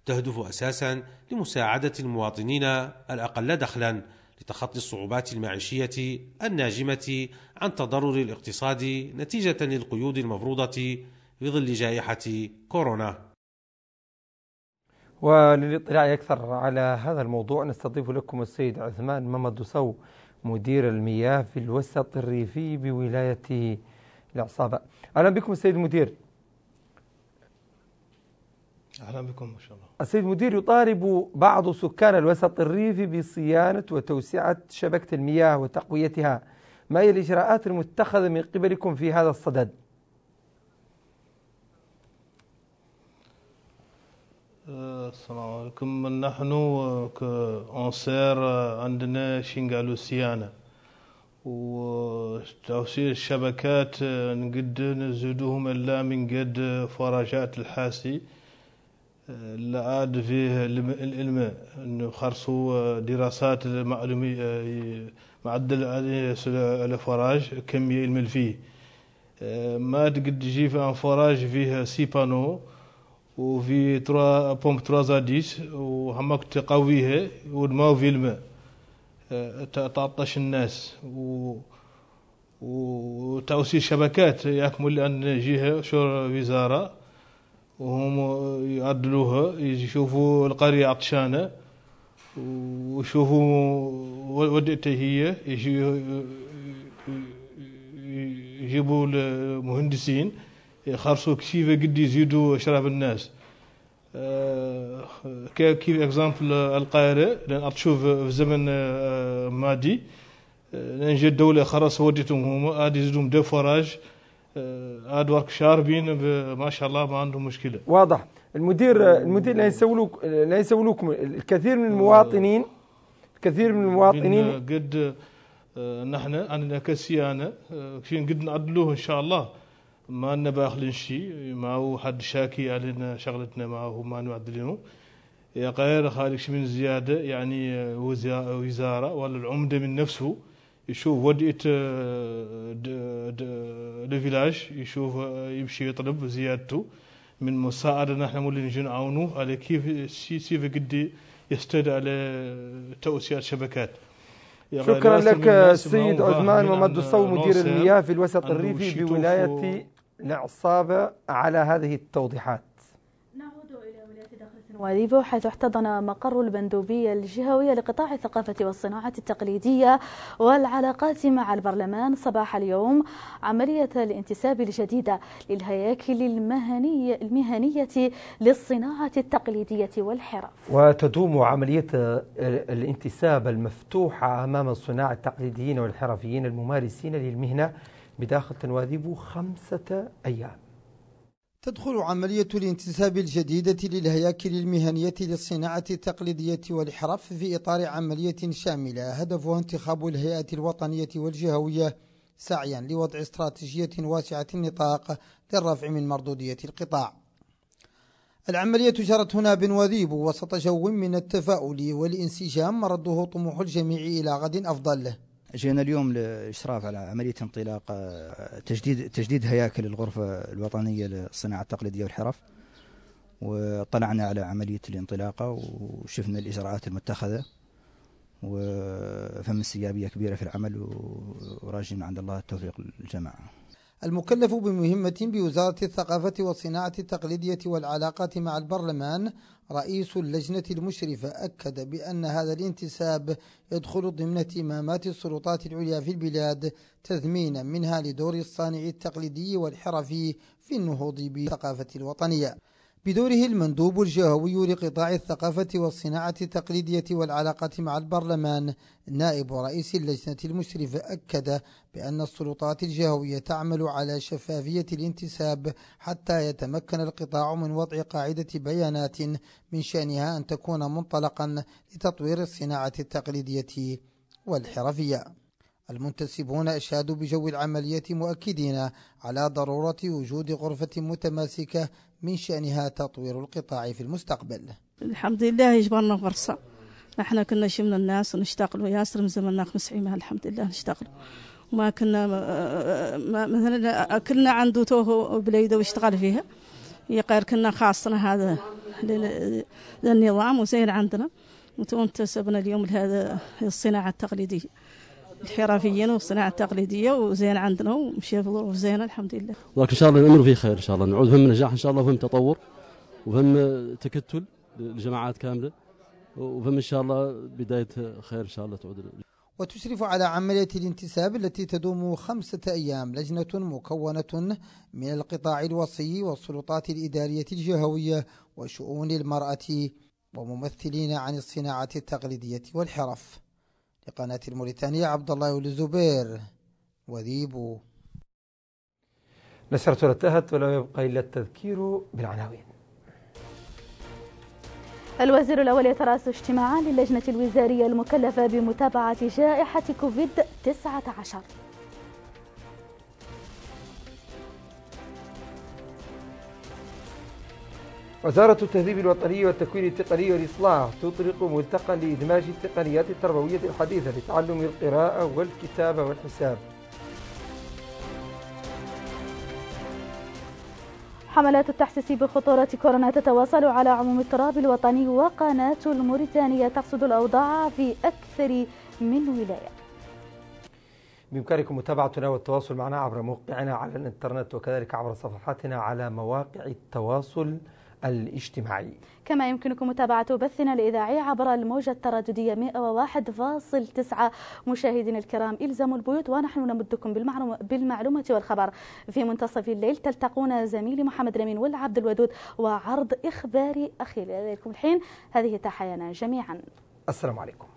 تهدف أساسا لمساعدة المواطنين الأقل دخلا لتخطي الصعوبات المعيشية الناجمة عن تضرر الاقتصاد نتيجة للقيود المفروضة في ظل جائحة كورونا وللاطلاع أكثر على هذا الموضوع نستضيف لكم السيد عثمان ممدوسو مدير المياه في الوسط الريفي بولاية العصابة أهلا بكم السيد المدير أهلا بكم ما شاء الله السيد المدير يطالب بعض سكان الوسط الريفي بصيانة وتوسعة شبكة المياه وتقويتها ما هي الإجراءات المتخذة من قبلكم في هذا الصدد؟ السلام عليكم نحن كأنصار عندنا شنغال سيانا وتوسيع الشبكات نقد نزيدوهم إلا من قد فراجات الحاسي لا عاد فيه العلم نخرصوا دراسات معلومية معدل على فراج كم يلمل فيه ما تقد تجي في فراج فيه سي بانو وفي ترا بومب ترازاديس وهمك تقويها والماء في الماء أه، تعطش الناس و وتوسيع شبكات يكمل أن جهة شور وزارة وهم يعدلوها يشوفوا القرية عطشانة ويشوفوا ودئتها هي يجيبوا المهندسين يخرصوا كشيفة قد يزيدوا شراب الناس آه، كيف اكزامبل آه، القاهرة لأن تشوف آه، في زمن مادي لأن جات دولة خلاص وديتهم هما عاد يزيدهم دو فراج عاد ورك شاربين ما شاء الله ما عندهم مشكلة واضح المدير المدير لا يسولوك لا يسولوكم الكثير من المواطنين الكثير من المواطنين قد نحن عندنا كسيانة قد نعدلوه إن شاء الله ما نباخ شيء ما حد شاكي علينا شغلتنا ما هو ما نعدلينه يا غير خالك من زيادة يعني وزارة ولا العمدة من نفسه يشوف وديت الفيلاج آه، يشوف آه، يمشي يطلب زيادته من مساعدة نحن مولي نجي نعاونوه على كيف سيف قد يستد على توسيع الشبكات شكرا لك السيد عثمان ممد يعني الصوم مدير المياه في الوسط الريفي بولاية نعصاب على هذه التوضيحات نعود إلى ولاية حيث احتضن مقر البندوبية الجهوية لقطاع الثقافة والصناعة التقليدية والعلاقات مع البرلمان صباح اليوم عملية الانتساب الجديدة للهياكل المهنية, المهنية للصناعة التقليدية والحرف وتدوم عملية الانتساب المفتوحة أمام الصناعة التقليديين والحرفيين الممارسين للمهنة بداخل تنواذيبو خمسة أيام تدخل عملية الانتساب الجديدة للهياكل المهنية للصناعة التقليدية والحرف في إطار عملية شاملة هدفها انتخاب الهيئة الوطنية والجهوية سعيا لوضع استراتيجية واسعة النطاق للرفع من مردودية القطاع العملية جرت هنا بنواذيب وسط جو من التفاؤل والانسجام رده طموح الجميع إلى غد أفضل جينا اليوم لاشراف على عمليه انطلاق آه، تجديد تجديد هياكل الغرفه الوطنيه للصناعه التقليديه والحرف وطلعنا على عمليه الانطلاقه وشفنا الاجراءات المتخذه وفم السيابيه كبيره في العمل وراجعين عند الله التوفيق للجماعه المكلف بمهمة بوزارة الثقافة والصناعة التقليدية والعلاقات مع البرلمان رئيس اللجنة المشرفة أكد بأن هذا الانتساب يدخل ضمن اهتمامات السلطات العليا في البلاد تثمينا منها لدور الصانع التقليدي والحرفي في النهوض بالثقافة الوطنية بدوره المندوب الجهوي لقطاع الثقافة والصناعة التقليدية والعلاقة مع البرلمان نائب رئيس اللجنة المشرفة أكد بأن السلطات الجهوية تعمل على شفافية الانتساب حتى يتمكن القطاع من وضع قاعدة بيانات من شأنها أن تكون منطلقا لتطوير الصناعة التقليدية والحرفية المنتسبون أشادوا بجو العملية مؤكدين على ضرورة وجود غرفة متماسكة من شأنها تطوير القطاع في المستقبل الحمد لله يجبرنا فرصة احنا كنا شي من الناس ونشتغلوا ياسر من زمننا خمس عام الحمد لله نشتغلوا وما كنا آه، آه، ما مثلا كلنا عنده توه بليده واشتغل فيها يقير كنا خاصنا هذا للنظام وزين عندنا وتو انتسبنا اليوم لهذا الصناعه التقليديه الحرفيين والصناعه التقليديه وزين عندنا ومشي في ظروف زينه الحمد لله. ولكن ان شاء الله الامر فيه خير ان شاء الله نعود فهم نجاح ان شاء الله وفهم تطور وفهم تكتل للجماعات كامله وفهم ان شاء الله بدايه خير ان شاء الله تعود وتشرف على عملية الانتساب التي تدوم خمسة أيام لجنة مكونة من القطاع الوصي والسلطات الإدارية الجهوية وشؤون المرأة وممثلين عن الصناعة التقليدية والحرف لقناة الموريتانية عبد الله والزبير وذيبو نشرة انتهت ولا يبقى إلا التذكير بالعناوين الوزير الأول يترأس اجتماعا للجنة الوزارية المكلفة بمتابعة جائحة كوفيد 19 وزارة التهذيب الوطني والتكوين التقني والإصلاح تطلق ملتقى لإدماج التقنيات التربوية الحديثة لتعلم القراءة والكتابة والحساب حملات التحسيس بخطورة كورونا تتواصل على عموم التراب الوطني وقناة الموريتانية تقصد الأوضاع في أكثر من ولاية بإمكانكم متابعتنا والتواصل معنا عبر موقعنا على الإنترنت وكذلك عبر صفحاتنا على مواقع التواصل الاجتماعي كما يمكنكم متابعة بثنا الإذاعي عبر الموجة الترددية 101.9 مشاهدينا الكرام إلزموا البيوت ونحن نمدكم بالمعلومة والخبر في منتصف الليل تلتقون زميلي محمد رمين والعبد الودود وعرض إخباري أخير إليكم الحين هذه تحيانا جميعا السلام عليكم